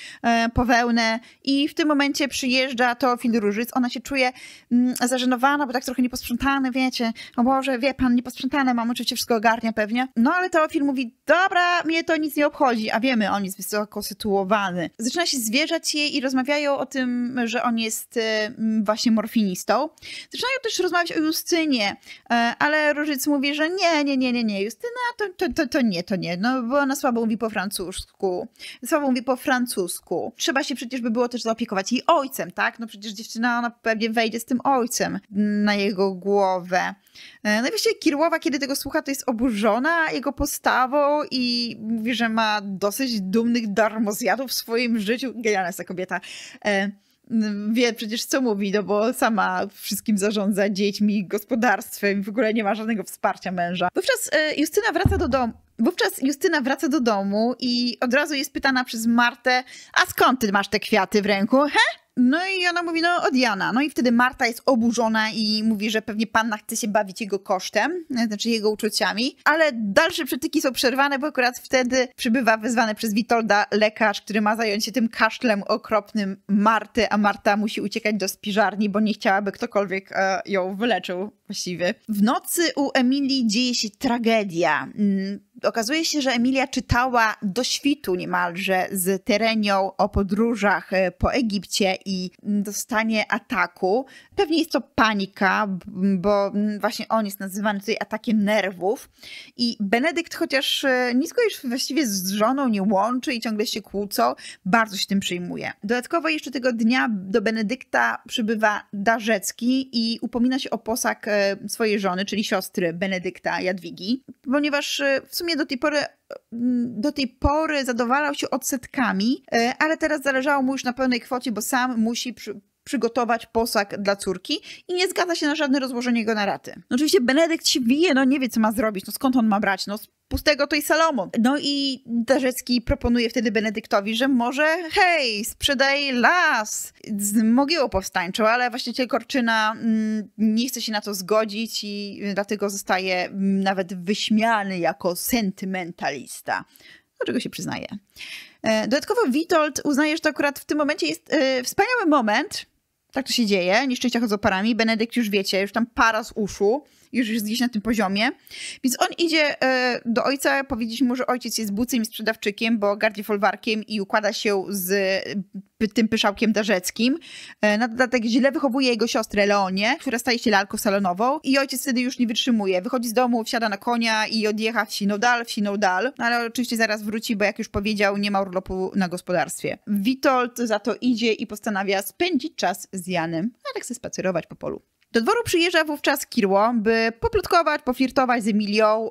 pełne, i w tym momencie przyjeżdża to Różyc. Ona się czuje mm, zażenowana, bo tak trochę nieposprzątany, wiecie, o Boże, wie pan, nieposprzątane, mam oczywiście wszystko ogarnia pewnie. No ale to mówi, dobra, mnie to nic nie obchodzi, a wiemy, on jest wysoko sytuowany. Zaczyna się zwierzać jej i rozmawiają o tym, że on jest y, właśnie morfinistą. Zaczynają też rozmawiać o Justynie, e, ale Różyc mówi, że nie, nie, nie, nie, nie, Justyna to, to, to, to nie, to nie, no bo ona słabo mówi po francusku. Słabo mówi po francusku trzeba się przecież by było też zaopiekować jej ojcem, tak? No przecież dziewczyna, ona pewnie wejdzie z tym ojcem na jego głowę. E, no i właśnie Kirłowa, kiedy tego słucha, to jest oburzona jego postawą i mówi, że ma dosyć dumnych darmozjadów w swoim życiu. Genialna jest ta kobieta e, wie przecież co mówi, no bo sama wszystkim zarządza dziećmi, gospodarstwem, w ogóle nie ma żadnego wsparcia męża. Wówczas e, Justyna wraca do domu. Wówczas Justyna wraca do domu i od razu jest pytana przez Martę, a skąd ty masz te kwiaty w ręku? He? No i ona mówi, no od Jana. No i wtedy Marta jest oburzona i mówi, że pewnie panna chce się bawić jego kosztem, e, znaczy jego uczuciami. Ale dalsze przytyki są przerwane, bo akurat wtedy przybywa wezwany przez Witolda lekarz, który ma zająć się tym kaszlem okropnym Marty, a Marta musi uciekać do spiżarni, bo nie chciałaby ktokolwiek e, ją wyleczył właściwie. W nocy u Emilii dzieje się tragedia. Mm, okazuje się, że Emilia czytała do świtu niemalże z Terenią o podróżach e, po Egipcie i dostanie ataku. Pewnie jest to panika, bo właśnie on jest nazywany tutaj atakiem nerwów. I Benedykt, chociaż e, nisko już właściwie z żoną nie łączy i ciągle się kłócą, bardzo się tym przyjmuje. Dodatkowo jeszcze tego dnia do Benedykta przybywa Darzecki i upomina się o posag e, swojej żony, czyli siostry Benedykta Jadwigi, ponieważ w sumie sumie do tej pory, do tej pory zadowalał się odsetkami, e, ale teraz zależało mu już na pełnej kwocie, bo sam musi przy, przygotować posag dla córki i nie zgadza się na żadne rozłożenie go na raty. No oczywiście Benedykt się wije, no nie wie co ma zrobić, no skąd on ma brać, no pustego to i Salomon. No i Darzecki proponuje wtedy Benedyktowi, że może hej, sprzedaj las z mogiełą powstańczą, ale właściciel Korczyna mm, nie chce się na to zgodzić i dlatego zostaje mm, nawet wyśmiany jako sentymentalista. Do czego się przyznaje. E, dodatkowo Witold uznaje, że to akurat w tym momencie jest e, wspaniały moment, tak to się dzieje, nieszczęścia chodzą parami, Benedykt już wiecie, już tam para z uszu, już jest gdzieś na tym poziomie. Więc on idzie e, do ojca powiedzieć mu, że ojciec jest bucym i sprzedawczykiem, bo gardzi folwarkiem i układa się z tym pyszałkiem darzeckim. E, na dodatek źle wychowuje jego siostrę Leonie, która staje się lalką salonową i ojciec wtedy już nie wytrzymuje. Wychodzi z domu, wsiada na konia i odjecha wsi no dal, wsi no dal. Ale oczywiście zaraz wróci, bo jak już powiedział, nie ma urlopu na gospodarstwie. Witold za to idzie i postanawia spędzić czas z Janem, a tak se spacerować po polu. Do dworu przyjeżdża wówczas Kirło, by poplutkować, poflirtować z Emilią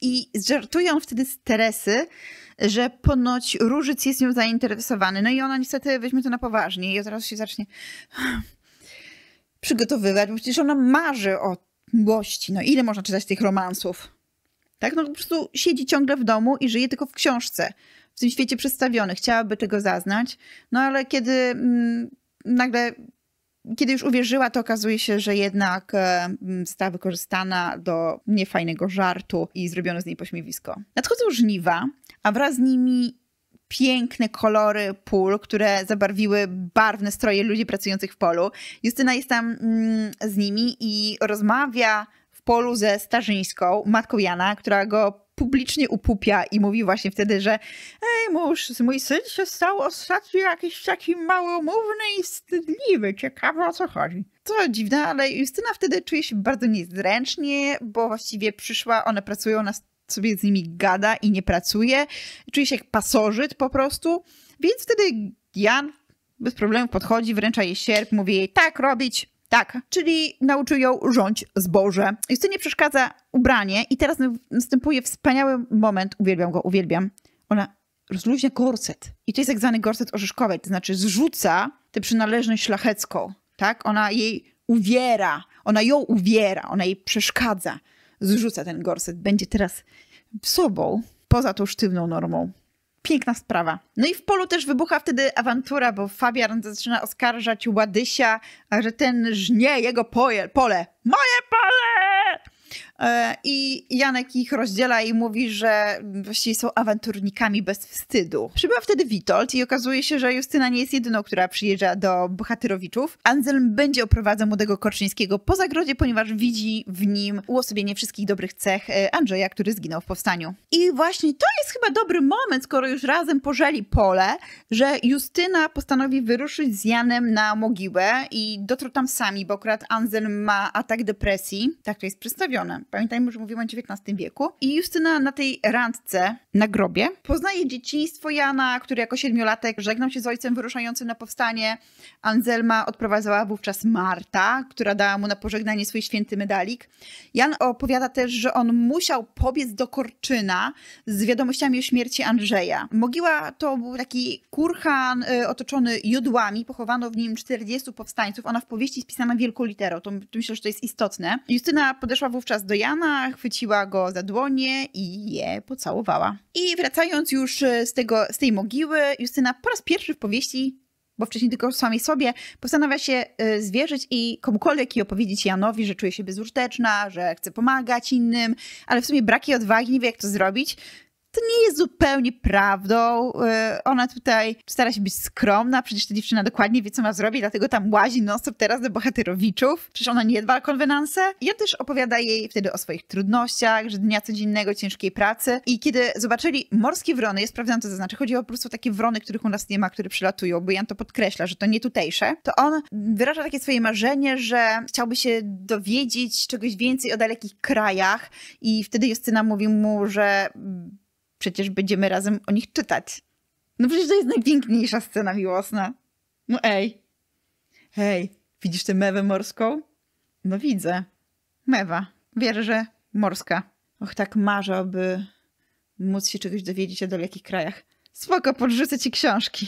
i żartują wtedy z Teresy, że ponoć Różyc jest nią zainteresowany. No i ona niestety weźmie to na poważnie i od razu się zacznie przygotowywać, bo przecież ona marzy o miłości. No ile można czytać tych romansów? Tak, no po prostu siedzi ciągle w domu i żyje tylko w książce, w tym świecie przedstawiony. Chciałaby tego zaznać, no ale kiedy mm, nagle kiedy już uwierzyła, to okazuje się, że jednak e, została wykorzystana do niefajnego żartu i zrobiono z niej pośmiewisko. Nadchodzą żniwa, a wraz z nimi piękne kolory pól, które zabarwiły barwne stroje ludzi pracujących w polu. Justyna jest tam mm, z nimi i rozmawia w polu ze Starzyńską, matką Jana, która go publicznie upupia i mówi właśnie wtedy, że ej mąż, mój syn się stał ostatnio jakiś taki małomówny i wstydliwy, ciekawe o co chodzi. To dziwne, ale Justyna wtedy czuje się bardzo niezręcznie, bo właściwie przyszła, one pracują, ona sobie z nimi gada i nie pracuje, czuje się jak pasożyt po prostu, więc wtedy Jan bez problemu podchodzi, wręcza jej sierp, mówi jej tak robić, tak, czyli nauczył ją rządź zboże. Justynie przeszkadza ubranie i teraz następuje wspaniały moment, uwielbiam go, uwielbiam. Ona rozluźnia gorset i to jest tak zwany gorset orzeszkowej, to znaczy zrzuca tę przynależność szlachecką, tak? Ona jej uwiera, ona ją uwiera, ona jej przeszkadza, zrzuca ten gorset, będzie teraz sobą, poza tą sztywną normą. Piękna sprawa. No i w polu też wybucha wtedy awantura, bo Fabian zaczyna oskarżać Ładysia, że ten żnie jego pole. Moje pole! E, I Janek ich rozdziela i mówi, że właściwie są awanturnikami bez wstydu. Przybywa wtedy Witold i okazuje się, że Justyna nie jest jedyną, która przyjeżdża do Bohatyrowiczów. Anselm będzie oprowadzał młodego Korczyńskiego po zagrodzie, ponieważ widzi w nim uosobienie wszystkich dobrych cech e, Andrzeja, który zginął w powstaniu. I właśnie to jest chyba dobry moment, skoro już razem pożeli pole, że Justyna postanowi wyruszyć z Janem na mogiłę i dotrą tam sami, bo akurat Anselm ma atak depresji, tak to jest przedstawione zrobione. Pamiętajmy, że mówimy o XIX wieku. I Justyna na tej randce na grobie poznaje dzieciństwo Jana, który jako siedmiolatek żegnał się z ojcem wyruszającym na powstanie. Anzelma odprowadzała wówczas Marta, która dała mu na pożegnanie swój święty medalik. Jan opowiada też, że on musiał pobiec do Korczyna z wiadomościami o śmierci Andrzeja. Mogiła to był taki kurhan y, otoczony jodłami, pochowano w nim 40 powstańców. Ona w powieści jest pisana wielką literą, to myślę, że to jest istotne. Justyna podeszła wówczas wówczas do Jana, chwyciła go za dłonie i je pocałowała. I wracając już e, z, tego, z tej mogiły, Justyna po raz pierwszy w powieści bo wcześniej tylko samej sobie, postanawia się e, zwierzyć i komukolwiek i opowiedzieć Janowi, że czuje się bezużyteczna, że chce pomagać innym, ale w sumie jej odwagi, nie wie jak to zrobić to nie jest zupełnie prawdą. E, ona tutaj stara się być skromna, przecież ta dziewczyna dokładnie wie, co ma zrobić, dlatego tam łazi non teraz do bohaterowiczów. Przecież ona nie dba o konwenanse. Ja też opowiada jej wtedy o swoich trudnościach, że dnia codziennego, ciężkiej pracy. I kiedy zobaczyli morskie wrony, jest prawdą, to zaznaczy, o po prostu takie wrony, których u nas nie ma, które przylatują, bo Jan to podkreśla, że to nie tutejsze, to on wyraża takie swoje marzenie, że chciałby się dowiedzieć czegoś więcej o dalekich krajach i wtedy Justyna mówi mu, że Przecież będziemy razem o nich czytać. No przecież to jest najpiękniejsza scena miłosna. No ej. Hej, widzisz tę mewę morską? No widzę. Mewa. Wierzę, morska. Och, tak marzę, aby móc się czegoś dowiedzieć o dalekich krajach. Spoko, podrzucę ci książki.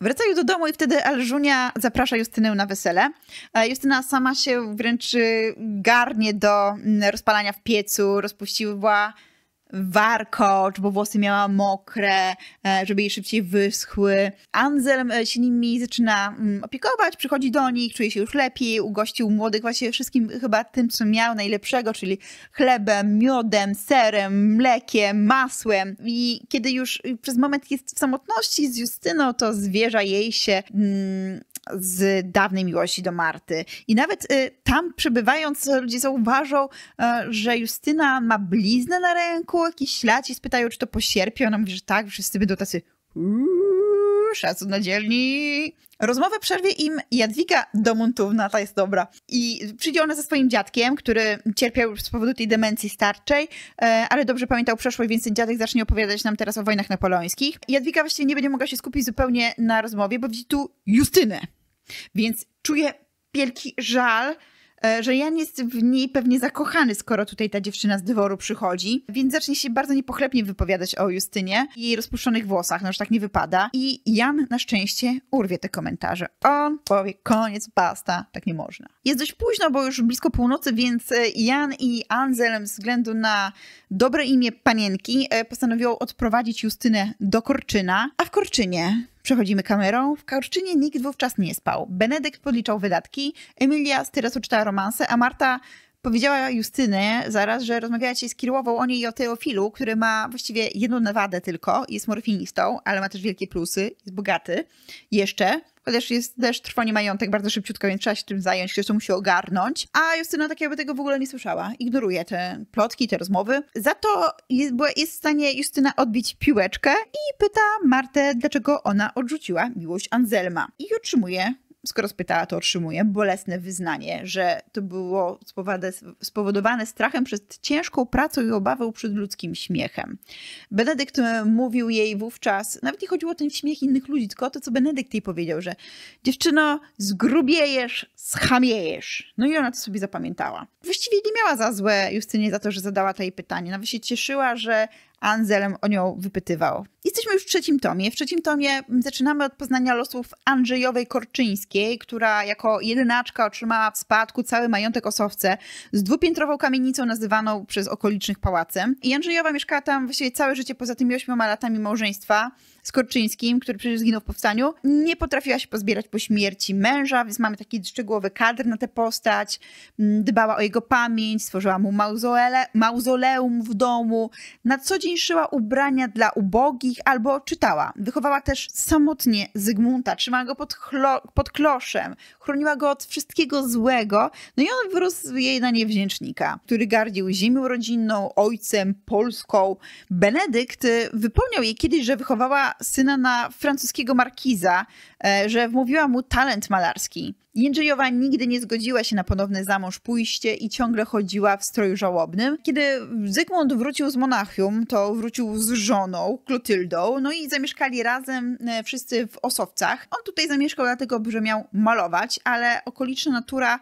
Wracają do domu i wtedy Alżunia zaprasza Justynę na wesele. E, Justyna sama się wręcz y, garnie do mm, rozpalania w piecu, rozpuściła warkocz, bo włosy miała mokre, e, żeby jej szybciej wyschły. Anselm e, się nimi zaczyna mm, opiekować, przychodzi do nich, czuje się już lepiej, ugościł młodych właśnie wszystkim chyba tym, co miał najlepszego, czyli chlebem, miodem, serem, mlekiem, masłem. I kiedy już przez moment jest w samotności z Justyną, to zwierza jej się mm, z dawnej miłości do Marty. I nawet y, tam przebywając ludzie zauważą, e, że Justyna ma bliznę na ręku, koło jakiś ślad i spytają, czy to po sierpie. Ona mówi, że tak, wszyscy będą tacy szacun na dzielni. Rozmowę przerwie im Jadwiga Domuntówna, ta jest dobra. I przyjdzie ona ze swoim dziadkiem, który cierpiał z powodu tej demencji starczej, e, ale dobrze pamiętał przeszłość, więc ten dziadek zacznie opowiadać nam teraz o wojnach napoleońskich. Jadwiga właściwie nie będzie mogła się skupić zupełnie na rozmowie, bo widzi tu Justynę. Więc czuje wielki żal E, że Jan jest w niej pewnie zakochany, skoro tutaj ta dziewczyna z dworu przychodzi, więc zacznie się bardzo niepochlebnie wypowiadać o Justynie i jej rozpuszczonych włosach, no już tak nie wypada. I Jan na szczęście urwie te komentarze. On powie koniec, basta, tak nie można. Jest dość późno, bo już blisko północy, więc e, Jan i Anselm ze względu na dobre imię panienki e, postanowią odprowadzić Justynę do Korczyna, a w Korczynie Przechodzimy kamerą. W Karczczynie nikt wówczas nie spał. Benedykt podliczał wydatki, Emilia z tyresu czytała romanse, a Marta Powiedziała Justynę zaraz, że rozmawiacie z Kirłową o niej i o Teofilu, który ma właściwie jedną wadę tylko, jest morfinistą, ale ma też wielkie plusy, jest bogaty jeszcze, chociaż jest też trwanie majątek bardzo szybciutko, więc trzeba się tym zająć, ktoś to musi ogarnąć. A Justyna tak jakby tego w ogóle nie słyszała. Ignoruje te plotki, te rozmowy. Za to jest, jest w stanie Justyna odbić piłeczkę i pyta Martę, dlaczego ona odrzuciła miłość Anzelma I otrzymuje skoro spytała, to otrzymuje bolesne wyznanie, że to było spowodowane strachem przed ciężką pracą i obawą przed ludzkim śmiechem. Benedykt e, mówił jej wówczas, nawet nie chodziło o ten śmiech innych ludzi, tylko o to, co Benedykt jej powiedział, że dziewczyno, zgrubiejesz, schamiejesz. No i ona to sobie zapamiętała. Właściwie nie miała za złe Justynie za to, że zadała to jej pytanie. Nawet się cieszyła, że Anzelem o nią wypytywał. Jesteśmy już w trzecim tomie. W trzecim tomie zaczynamy od poznania losów Andrzejowej Korczyńskiej, która jako jedynaczka otrzymała w spadku cały majątek Osowce z dwupiętrową kamienicą nazywaną przez okolicznych pałacem. I Andrzejowa mieszkała tam właściwie całe życie poza tymi ośmioma latami małżeństwa. Skorczyńskim, który przecież zginął w powstaniu, nie potrafiła się pozbierać po śmierci męża, więc mamy taki szczegółowy kadr na tę postać. Mm, dbała o jego pamięć, stworzyła mu mauzoele, mauzoleum w domu. Na co dzień szyła ubrania dla ubogich albo czytała. Wychowała też samotnie Zygmunta, trzymała go pod, pod kloszem, chroniła go od wszystkiego złego. No i on wyrósł jej na niewdzięcznika, który gardził ziemią rodzinną, ojcem, Polską. Benedykt y, wypomniał jej kiedyś, że wychowała syna na francuskiego markiza, e, że wmówiła mu talent malarski. Jędrzejowa nigdy nie zgodziła się na ponowne zamąż pójście i ciągle chodziła w stroju żałobnym. Kiedy Zygmunt wrócił z Monachium, to wrócił z żoną, Klotyldą, no i zamieszkali razem e, wszyscy w Osowcach. On tutaj zamieszkał dlatego, że miał malować, ale okoliczna natura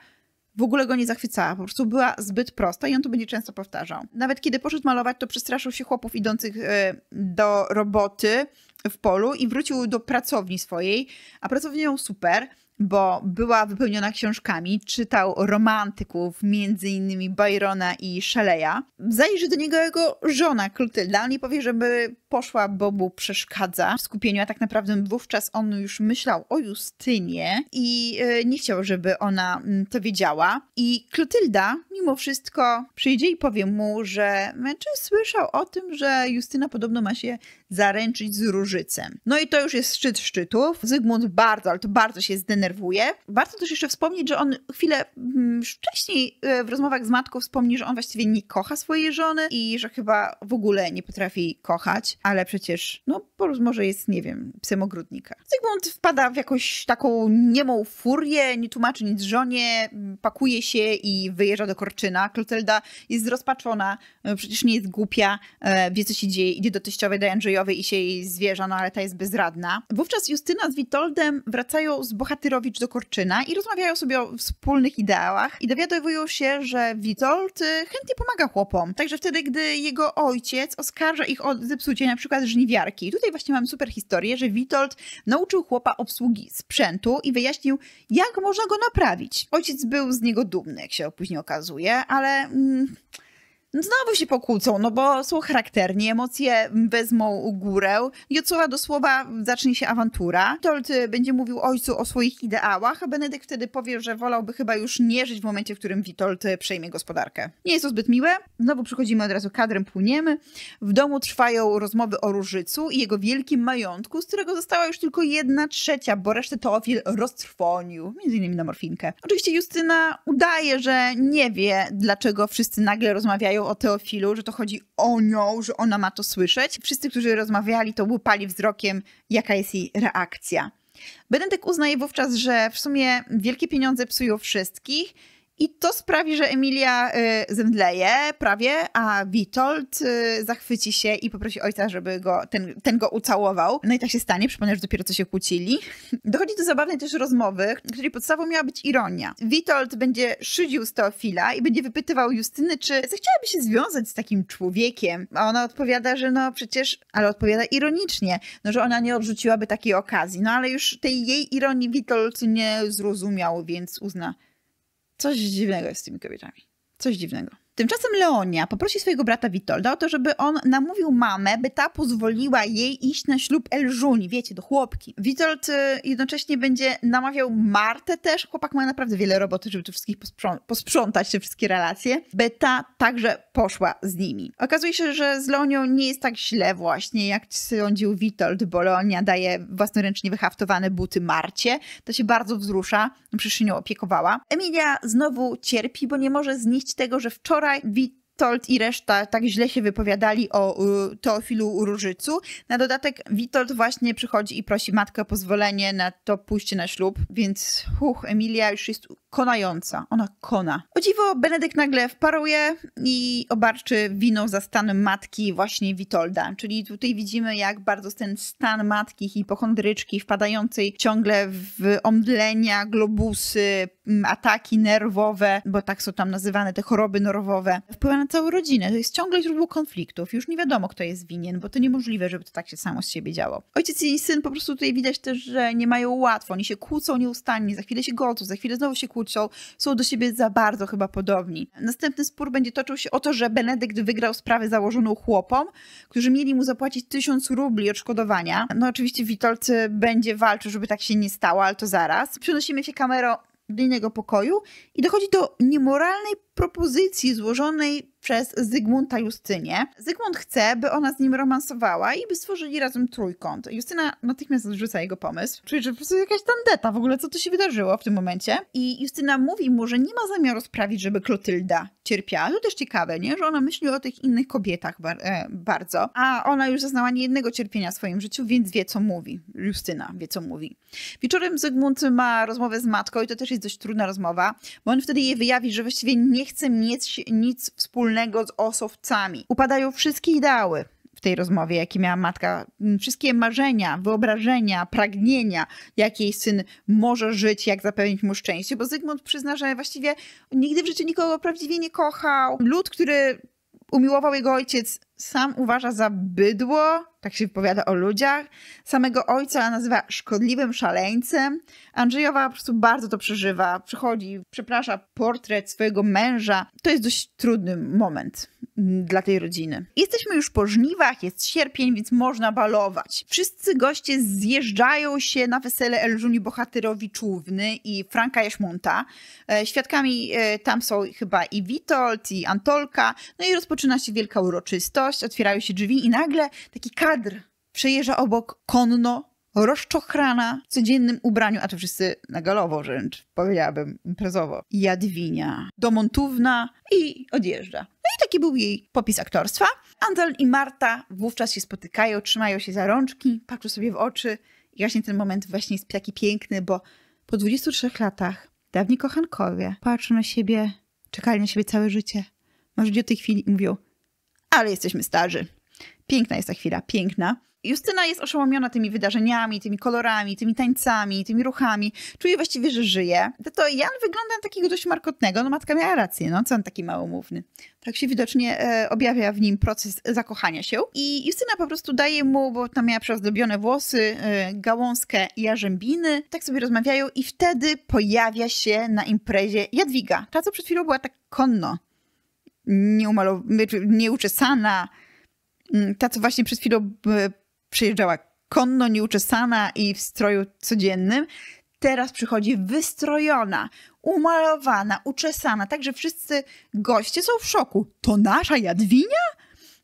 w ogóle go nie zachwycała, po prostu była zbyt prosta i on to będzie często powtarzał. Nawet kiedy poszedł malować, to przestraszył się chłopów idących e, do roboty, w polu i wrócił do pracowni swojej, a pracownia ją super, bo była wypełniona książkami, czytał romantyków, między innymi Byrona i Shelley'a. Zajrzy do niego jego żona Klutylda, on nie powie, żeby poszła, bo mu przeszkadza w skupieniu, a tak naprawdę wówczas on już myślał o Justynie i e, nie chciał, żeby ona mm, to wiedziała. I Klutylda mimo wszystko przyjdzie i powie mu, że męczy słyszał o tym, że Justyna podobno ma się zaręczyć z Różycem. No i to już jest szczyt szczytów. Zygmunt bardzo, ale to bardzo się zdenerwował denerwuje. Warto też jeszcze wspomnieć, że on chwilę mm, wcześniej e, w rozmowach z matką wspomni, że on właściwie nie kocha swojej żony i że chyba w ogóle nie potrafi kochać, ale przecież no bo może jest, nie wiem, psem ogródnika. Zygmunt wpada w jakąś taką niemą furię, nie tłumaczy nic żonie, pakuje się i wyjeżdża do Korczyna. Klotelda jest zrozpaczona, e, przecież nie jest głupia, e, wie co się dzieje, idzie do teściowej, do Andrzejowej i się jej zwierza, no ale ta jest bezradna. Wówczas Justyna z Witoldem wracają z Bohatyrowicz do Korczyna i rozmawiają sobie o wspólnych ideałach i dowiadują się, że Witold e, chętnie pomaga chłopom. Także wtedy, gdy jego ojciec oskarża ich o zepsucie na przykład żniwiarki. Tutaj właśnie mam super historię, że Witold nauczył chłopa obsługi sprzętu i wyjaśnił, jak można go naprawić. Ojciec był z niego dumny, jak się później okazuje, ale... Mm, no znowu się pokłócą, no bo są charakterni, emocje wezmą górę i od słowa do słowa zacznie się awantura. Tolt y, będzie mówił ojcu o swoich ideałach, a Benedykt wtedy powie, że wolałby chyba już nie żyć w momencie, w którym Witold y, przejmie gospodarkę. Nie jest to zbyt miłe. Znowu przychodzimy od razu kadrem, płyniemy. W domu trwają rozmowy o Różycu i jego wielkim majątku, z którego została już tylko jedna trzecia, bo resztę Teofil roztrwonił, między innymi na morfinkę. Oczywiście Justyna udaje, że nie wie, dlaczego wszyscy nagle rozmawiają o Teofilu, że to chodzi o nią, że ona ma to słyszeć. Wszyscy, którzy rozmawiali, to łupali wzrokiem, jaka jest jej reakcja. Benedykt uznaje wówczas, że w sumie wielkie pieniądze psują wszystkich i to sprawi, że Emilia y, zemdleje prawie, a Witold y, zachwyci się i poprosi ojca, żeby go, ten, ten go ucałował. No i tak się stanie, przypomnę, że dopiero co się kłócili. Dochodzi do zabawnej też rozmowy, której podstawą miała być ironia. Witold będzie szydził z Teofila i będzie wypytywał Justyny, czy zechciałaby się związać z takim człowiekiem. A ona odpowiada, że no przecież, ale odpowiada ironicznie, no że ona nie odrzuciłaby takiej okazji. No ale już tej jej ironii Witold nie zrozumiał, więc uzna, Coś dziwnego jest z tymi kobietami. Coś dziwnego. Tymczasem Leonia poprosi swojego brata Witolda o to, żeby on namówił mamę, by ta pozwoliła jej iść na ślub Elżuni, wiecie, do chłopki. Witold y, jednocześnie będzie namawiał Martę też, chłopak ma naprawdę wiele roboty, żeby to wszystkich posprzątać, te wszystkie relacje, by ta także poszła z nimi. Okazuje się, że z Leonią nie jest tak źle właśnie, jak sądził Witold, bo Leonia daje własnoręcznie wyhaftowane buty Marcie, to się bardzo wzrusza, przecież się nią opiekowała. Emilia znowu cierpi, bo nie może znieść tego, że wczoraj wczoraj Witold i reszta tak źle się wypowiadali o y, Teofilu Różycu. Na dodatek Witold właśnie przychodzi i prosi matkę o pozwolenie na to pójście na ślub, więc huch, Emilia już jest konająca. Ona kona. O dziwo, Benedykt nagle wparuje i obarczy winą za stan matki właśnie Witolda. Czyli tutaj widzimy, jak bardzo ten stan matki hipochondryczki wpadającej ciągle w omdlenia, globusy, mm, ataki nerwowe, bo tak są tam nazywane te choroby nerwowe, wpływa na całą rodzinę. To jest ciągle źródło konfliktów. Już nie wiadomo, kto jest winien, bo to niemożliwe, żeby to tak się samo z siebie działo. Ojciec i syn po prostu tutaj widać też, że nie mają łatwo. Oni się kłócą nieustannie, za chwilę się godzą, za chwilę znowu się kłócą są do siebie za bardzo chyba podobni. Następny spór będzie toczył się o to, że Benedykt wygrał sprawę założoną chłopom, którzy mieli mu zapłacić tysiąc rubli odszkodowania. No oczywiście Witold będzie walczył, żeby tak się nie stało, ale to zaraz. Przenosimy się kamerą do innego pokoju i dochodzi do niemoralnej propozycji złożonej przez Zygmunta Justynie. Zygmunt chce, by ona z nim romansowała i by stworzyli razem trójkąt. Justyna natychmiast odrzuca jego pomysł. Czuje, że po prostu jakaś tandeta, w ogóle co to się wydarzyło w tym momencie. I Justyna mówi mu, że nie ma zamiaru sprawić, żeby Klotylda cierpiała. To też ciekawe, nie? Że ona myśli o tych innych kobietach bar e, bardzo. A ona już zaznała nie jednego cierpienia w swoim życiu, więc wie co mówi. Justyna wie co mówi. Wieczorem Zygmunt ma rozmowę z matką i to też jest dość trudna rozmowa, bo on wtedy jej wyjawi, że właściwie nie nie chce mieć nic wspólnego z osowcami. Upadają wszystkie ideały, tej rozmowie, jakie miała matka. Wszystkie marzenia, wyobrażenia, pragnienia, jak jej syn może żyć, jak zapewnić mu szczęście, bo Zygmunt przyzna, że właściwie nigdy w życiu nikogo prawdziwie nie kochał. Lud, który umiłował jego ojciec, sam uważa za bydło, tak się wypowiada o ludziach. Samego ojca nazywa szkodliwym szaleńcem. Andrzejowa po prostu bardzo to przeżywa. Przychodzi, przeprasza portret swojego męża. To jest dość trudny moment mm, dla tej rodziny. Jesteśmy już po żniwach, jest sierpień, więc można balować. Wszyscy goście zjeżdżają się na wesele Elżuni Bohatyrowiczówny i Franka Jaśmonta. E, świadkami e, tam są chyba i Witold, i Antolka. No i rozpoczyna się wielka uroczystość coś, otwierają się drzwi i nagle taki kadr przejeżdża obok konno, rozczochrana w codziennym ubraniu, a to wszyscy na galowo wręcz, powiedziałabym imprezowo. Jadwinia, domontówna i odjeżdża. No i taki był jej popis aktorstwa. Anton i Marta wówczas się spotykają, trzymają się za rączki, patrzą sobie w oczy i właśnie ten moment właśnie jest taki piękny, bo po 23 latach dawni kochankowie patrzą na siebie, czekali na siebie całe życie, marzli o tej chwili i mówią ale jesteśmy starzy. Piękna jest ta chwila, piękna. Justyna jest oszołomiona tymi wydarzeniami, tymi kolorami, tymi tańcami, tymi ruchami. Czuje właściwie, że żyje. To Jan wygląda na takiego dość markotnego. No matka miała rację, no co on taki małomówny. Tak się widocznie e, objawia w nim proces zakochania się. I Justyna po prostu daje mu, bo tam miała przezdobione włosy, e, gałązkę jarzębiny. Tak sobie rozmawiają i wtedy pojawia się na imprezie Jadwiga. Ta, co przed chwilą była tak konno znaczy nieuczesana, mm, ta, co właśnie przez chwilę przejeżdżała konno, nieuczesana i w stroju codziennym, teraz przychodzi wystrojona, umalowana, uczesana, tak że wszyscy goście są w szoku. To nasza Jadwinia?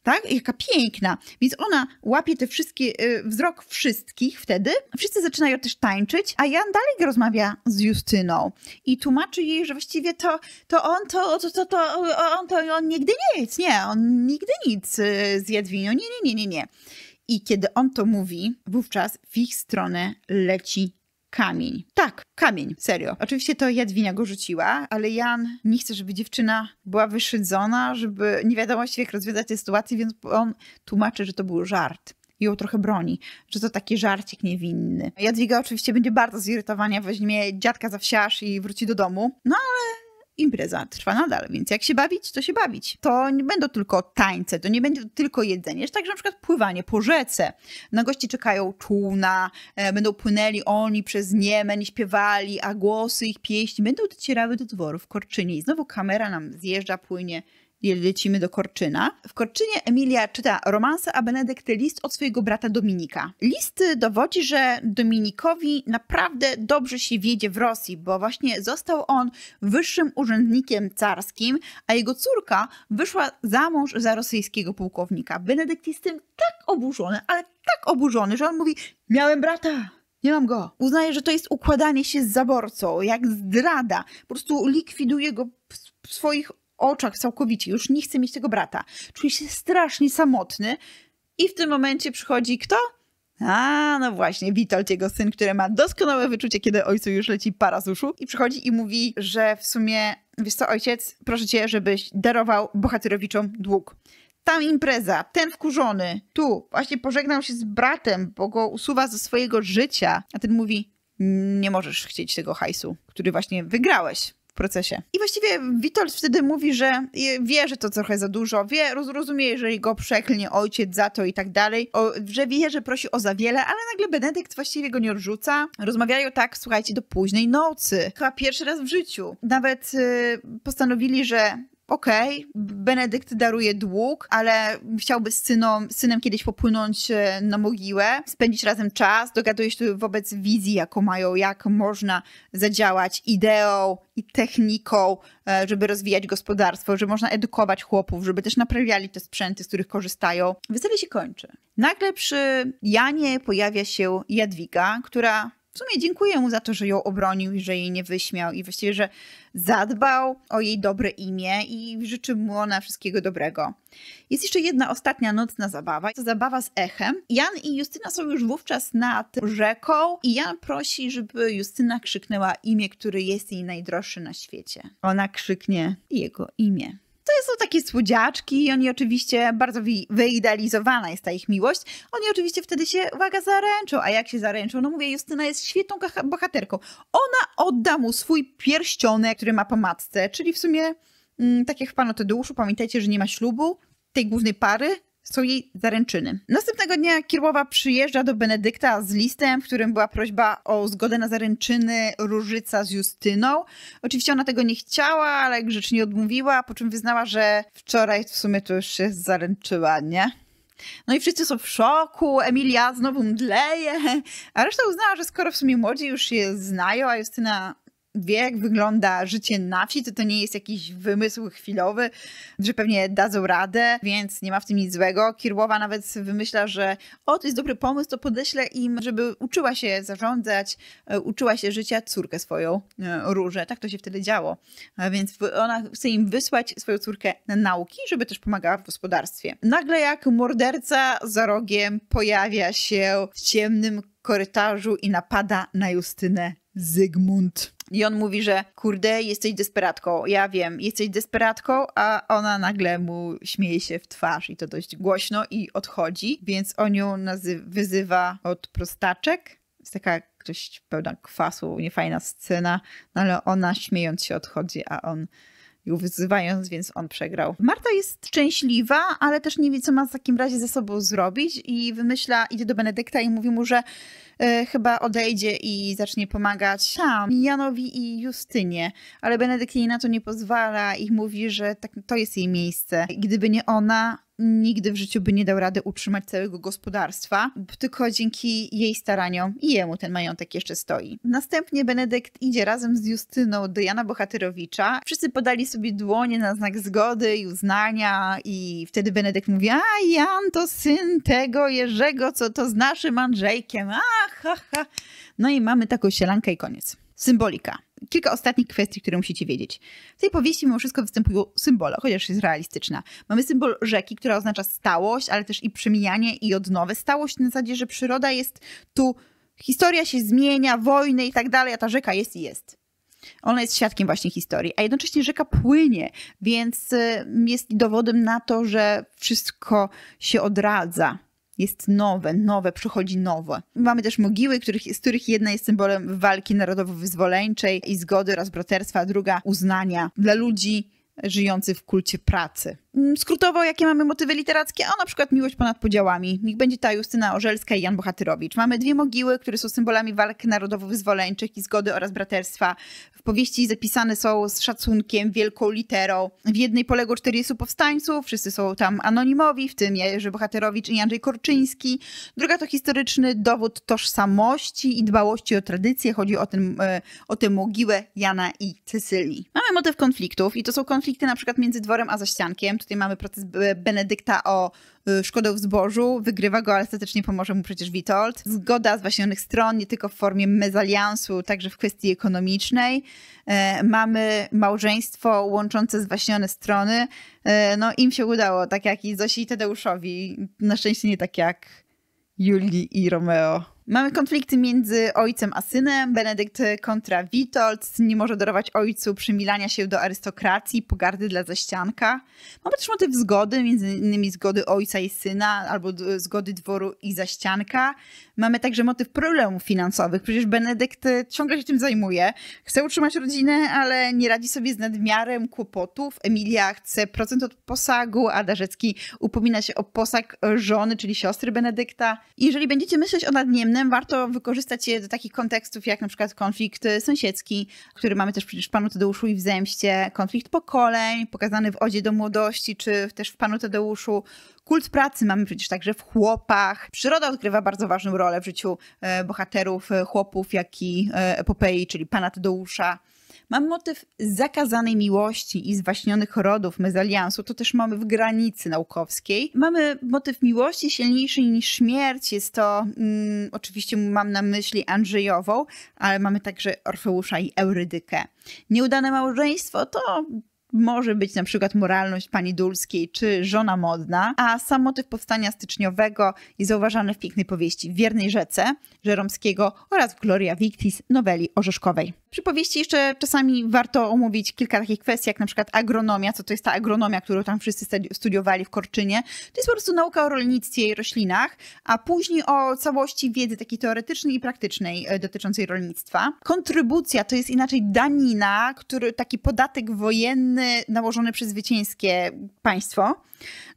tak? Jaka piękna. Więc ona łapie te wszystkie, y, wzrok wszystkich wtedy. Wszyscy zaczynają też tańczyć, a Jan dalej rozmawia z Justyną i tłumaczy jej, że właściwie to, to on to, to, to, to on to, on nigdy nic, nie, on nigdy nic y, z Jadwinią, nie, nie, nie, nie, nie. I kiedy on to mówi, wówczas w ich stronę leci kamień. Tak, kamień, serio. Oczywiście to Jadwina go rzuciła, ale Jan nie chce, żeby dziewczyna była wyszydzona, żeby nie wiadomo jak rozwiązać tę sytuację, więc on tłumaczy, że to był żart i ją trochę broni, że to taki żarcik niewinny. Jadwiga oczywiście będzie bardzo zirytowana, weźmie dziadka za wsiarz i wróci do domu, no ale impreza trwa nadal, więc jak się bawić, to się bawić. To nie będą tylko tańce, to nie będzie tylko jedzenie, jest także na przykład pływanie po rzece. Na gości czekają czółna, e, będą płynęli oni przez Niemen, śpiewali, a głosy ich pieśni będą docierały do dworów Korczyni. I znowu kamera nam zjeżdża, płynie lecimy do Korczyna. W Korczynie Emilia czyta romanse, a Benedykty list od swojego brata Dominika. List dowodzi, że Dominikowi naprawdę dobrze się wiedzie w Rosji, bo właśnie został on wyższym urzędnikiem carskim, a jego córka wyszła za mąż za rosyjskiego pułkownika. Benedykt jest tym tak oburzony, ale tak oburzony, że on mówi, miałem brata, nie mam go. Uznaje, że to jest układanie się z zaborcą, jak zdrada. Po prostu likwiduje go w swoich oczach całkowicie, już nie chce mieć tego brata. Czuje się strasznie samotny i w tym momencie przychodzi kto? A, no właśnie, Witold, jego syn, który ma doskonałe wyczucie, kiedy ojcu już leci para z uszu i przychodzi i mówi, że w sumie, wiesz co, ojciec, proszę cię, żebyś darował bohaterowiczom dług tam impreza, ten wkurzony, tu, właśnie pożegnał się z bratem, bo go usuwa ze swojego życia. A ten mówi, nie możesz chcieć tego hajsu, który właśnie wygrałeś procesie. I właściwie Witold wtedy mówi, że wie, że to trochę za dużo, wie, rozumie, jeżeli go przeklnie ojciec za to i tak dalej, o, że wie, że prosi o za wiele, ale nagle Benedykt właściwie go nie odrzuca. Rozmawiają tak, słuchajcie, do późnej nocy. Chyba pierwszy raz w życiu. Nawet y, postanowili, że okej, okay, Benedykt daruje dług, ale chciałby z, synem kiedyś popłynąć e, na mogiłę, spędzić razem czas, dogaduje się wobec wizji, jaką mają, jak można zadziałać ideą i techniką, e, żeby rozwijać gospodarstwo, że można edukować chłopów, żeby też naprawiali te sprzęty, z których korzystają. Wesele się kończy. Nagle przy Janie pojawia się Jadwiga, która w sumie dziękuję mu za to, że ją obronił i że jej nie wyśmiał i właściwie, że zadbał o jej dobre imię i życzy mu ona wszystkiego dobrego. Jest jeszcze jedna ostatnia nocna zabawa, to zabawa z echem. Jan i Justyna są już wówczas nad rzeką i Jan prosi, żeby Justyna krzyknęła imię, które jest jej najdroższe na świecie. Ona krzyknie jego imię. To są takie słodziaczki i oni oczywiście, bardzo wyidealizowana jest ta ich miłość, oni oczywiście wtedy się, uwaga, zaręczą, a jak się zaręczą, no mówię, Justyna jest świetną bohaterką. Ona odda mu swój pierścionek, który ma po matce, czyli w sumie, mm, tak jak w Panu Tadeuszu, pamiętajcie, że nie ma ślubu tej głównej pary, są jej zaręczyny. Następnego dnia Kirłowa przyjeżdża do Benedykta z listem, w którym była prośba o zgodę na zaręczyny Różyca z Justyną. Oczywiście ona tego nie chciała, ale grzecznie odmówiła, po czym wyznała, że wczoraj w sumie to już się zaręczyła, nie? No i wszyscy są w szoku, Emilia znowu mdleje, a reszta uznała, że skoro w sumie młodzi już je znają, a Justyna wie, jak wygląda życie na wsi, to to nie jest jakiś wymysł chwilowy, że pewnie dadzą radę, więc nie ma w tym nic złego. Kirłowa nawet wymyśla, że o, to jest dobry pomysł, to podeślę im, żeby uczyła się zarządzać, e, uczyła się życia córkę swoją, e, Różę. Tak to się wtedy działo. E, więc ona chce im wysłać swoją córkę na nauki, żeby też pomagała w gospodarstwie. Nagle jak morderca za rogiem pojawia się w ciemnym korytarzu i napada na Justynę Zygmunt. I on mówi, że kurde, jesteś desperatką. Ja wiem, jesteś desperatką, a ona nagle mu śmieje się w twarz i to dość głośno i odchodzi, więc on ją wyzywa od prostaczek. Jest taka dość pełna kwasu, niefajna scena, no ale ona śmiejąc się odchodzi, a on ją wyzywając, więc on przegrał. Marta jest szczęśliwa, ale też nie wie, co ma w takim razie ze sobą zrobić i wymyśla, idzie do Benedykta i mówi mu, że y, chyba odejdzie i zacznie pomagać sam Janowi i Justynie, ale Benedykt jej na to nie pozwala i mówi, że tak, to jest jej miejsce. Gdyby nie ona, nigdy w życiu by nie dał rady utrzymać całego gospodarstwa, tylko dzięki jej staraniom i jemu ten majątek jeszcze stoi. Następnie Benedykt idzie razem z Justyną do Jana Bohaterowicza. Wszyscy podali sobie dłonie na znak zgody i uznania i wtedy Benedykt mówi, a Jan to syn tego Jerzego, co to z naszym Andrzejkiem, a ha, ha. No i mamy taką sielankę i koniec. Symbolika kilka ostatnich kwestii, które musicie wiedzieć. W tej powieści mimo wszystko występują symbole, chociaż jest realistyczna. Mamy symbol rzeki, która oznacza stałość, ale też i przemijanie i odnowę. Stałość na zasadzie, że przyroda jest tu, historia się zmienia, wojny i tak dalej, a ta rzeka jest i jest. Ona jest świadkiem właśnie historii, a jednocześnie rzeka płynie, więc y, jest dowodem na to, że wszystko się odradza jest nowe, nowe, przychodzi nowe. Mamy też mogiły, których, z których jedna jest symbolem walki narodowo-wyzwoleńczej i zgody oraz braterstwa, a druga uznania dla ludzi żyjących w kulcie pracy. Mm, skrótowo, jakie mamy motywy literackie, a na przykład Miłość ponad podziałami. Niech będzie ta Justyna Orzelska i Jan Bohatyrowicz. Mamy dwie mogiły, które są symbolami walk narodowo-wyzwoleńczych i zgody oraz braterstwa. W powieści zapisane są z szacunkiem, wielką literą. W jednej poległo 40 powstańców, wszyscy są tam anonimowi, w tym Jerzy Bohatyrowicz i Andrzej Korczyński. Druga to historyczny dowód tożsamości i dbałości o tradycję. Chodzi o, ten, o tę mogiłę Jana i Cecylii. Mamy motyw konfliktów i to są konflikty na przykład między dworem a zaściankiem. Tutaj mamy proces Benedykta o y, szkodę w zbożu, wygrywa go, ale ostatecznie pomoże mu przecież Witold. Zgoda zwaśnionych stron, nie tylko w formie mezaliansu, także w kwestii ekonomicznej. E, mamy małżeństwo łączące zwaśnione strony. E, no im się udało, tak jak i Zosi i Tadeuszowi. Na szczęście nie tak jak Julii i Romeo. Mamy konflikty między ojcem a synem. Benedykt kontra Witold nie może darować ojcu przymilania się do arystokracji, pogardy dla zaścianka. Mamy też motyw zgody, między innymi zgody ojca i syna, albo zgody dworu i zaścianka. Mamy także motyw problemów finansowych. Przecież Benedykt e, ciągle się tym zajmuje. Chce utrzymać rodzinę, ale nie radzi sobie z nadmiarem kłopotów. Emilia chce procent od posagu, a Darzecki upomina się o posag żony, czyli siostry Benedykta. Jeżeli będziecie myśleć o nadniemnym, warto wykorzystać je do takich kontekstów jak na przykład konflikt e, sąsiedzki, który mamy też przecież w Panu Tadeuszu i w Zemście, konflikt pokoleń pokazany w Odzie do Młodości, czy też w Panu Tadeuszu, Kult pracy mamy przecież także w chłopach. Przyroda odgrywa bardzo ważną rolę w życiu e, bohaterów, e, chłopów, jak i epopei, czyli pana Tadeusza. Mam motyw zakazanej miłości i zwaśnionych rodów mezaliansu, to też mamy w granicy naukowskiej. Mamy motyw miłości silniejszy niż śmierć, jest to mm, oczywiście mam na myśli Andrzejową, ale mamy także Orfeusza i Eurydykę. Nieudane małżeństwo to może być na przykład moralność pani Dulskiej czy żona modna, a sam motyw powstania styczniowego jest zauważany w pięknej powieści Wiernej Rzece Żeromskiego oraz w Gloria Victis noweli Orzeszkowej. Przypowieści jeszcze czasami warto omówić kilka takich kwestii, jak na przykład agronomia, co to jest ta agronomia, którą tam wszyscy studiowali w Korczynie. To jest po prostu nauka o rolnictwie i roślinach, a później o całości wiedzy takiej teoretycznej i praktycznej e, dotyczącej rolnictwa. Kontrybucja to jest inaczej danina, który taki podatek wojenny nałożony przez zwycięskie państwo.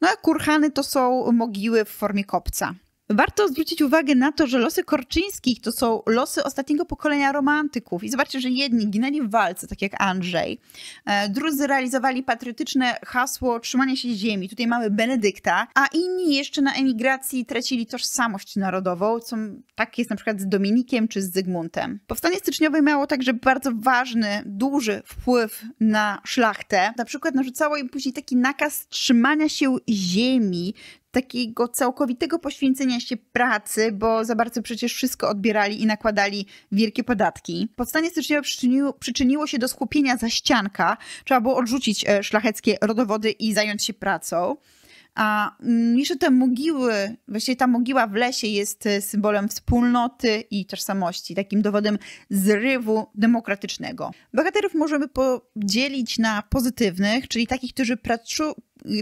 No a kurhany to są mogiły w formie kopca warto zwrócić uwagę na to, że losy Korczyńskich to są losy ostatniego pokolenia romantyków. I zobaczcie, że jedni ginęli w walce, tak jak Andrzej. E, drudzy realizowali patriotyczne hasło trzymania się ziemi. Tutaj mamy Benedykta. A inni jeszcze na emigracji tracili tożsamość narodową, co tak jest na przykład z Dominikiem czy z Zygmuntem. Powstanie styczniowe miało także bardzo ważny, duży wpływ na szlachtę. Na przykład narzucało im później taki nakaz trzymania się ziemi, takiego całkowitego poświęcenia się pracy, bo za bardzo przecież wszystko odbierali i nakładali wielkie podatki. Powstanie styczniowe przyczyniło, przyczyniło się do skupienia za ścianka. Trzeba było odrzucić e, szlacheckie rodowody i zająć się pracą. A mm, jeszcze te mogiły, właściwie ta mogiła w lesie jest e, symbolem wspólnoty i tożsamości, takim dowodem zrywu demokratycznego. Bohaterów możemy podzielić na pozytywnych, czyli takich, którzy pracują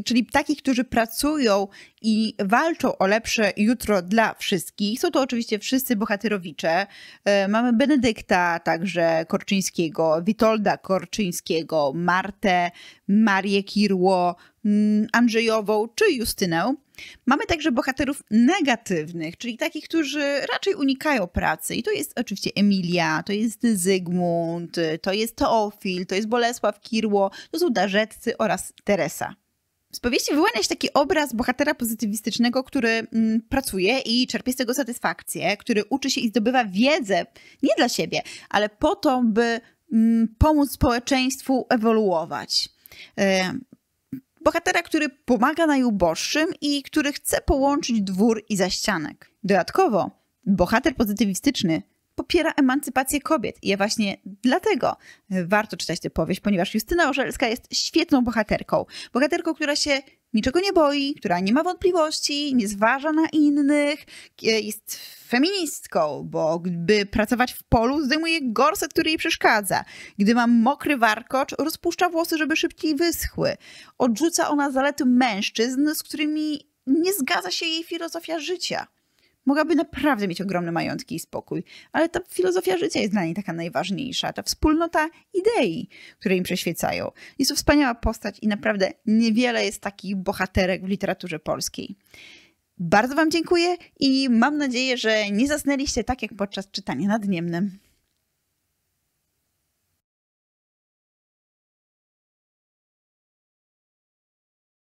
czyli takich, którzy pracują i walczą o lepsze jutro dla wszystkich. Są to oczywiście wszyscy bohaterowicze. E, mamy Benedykta także Korczyńskiego, Witolda Korczyńskiego, Martę, Marię Kirło, Mm, Andrzejową czy Justynę. Mamy także bohaterów negatywnych, czyli takich, którzy raczej unikają pracy. I to jest oczywiście Emilia, to jest Zygmunt, to jest Teofil, to jest Bolesław Kirło, to są Darzetcy oraz Teresa. Z powieści wyłania się taki obraz bohatera pozytywistycznego, który mm, pracuje i czerpie z tego satysfakcję, który uczy się i zdobywa wiedzę nie dla siebie, ale po to, by mm, pomóc społeczeństwu ewoluować. E, Bohatera, który pomaga najuboższym i który chce połączyć dwór i zaścianek. Dodatkowo, bohater pozytywistyczny popiera emancypację kobiet. I ja właśnie dlatego warto czytać tę powieść, ponieważ Justyna Orzelska jest świetną bohaterką. Bohaterką, która się niczego nie boi, która nie ma wątpliwości, nie zważa na innych, e, jest feministką, bo gdy pracować w polu, zdejmuje gorset, który jej przeszkadza. Gdy ma mokry warkocz, rozpuszcza włosy, żeby szybciej wyschły. Odrzuca ona zalety mężczyzn, z którymi nie zgadza się jej filozofia życia. Mogłaby naprawdę mieć ogromne majątki i spokój, ale ta filozofia życia jest dla niej taka najważniejsza, ta wspólnota idei, które im przeświecają. Jest to wspaniała postać i naprawdę niewiele jest takich bohaterek w literaturze polskiej. Bardzo Wam dziękuję i mam nadzieję, że nie zasnęliście tak jak podczas czytania nad Niemnem.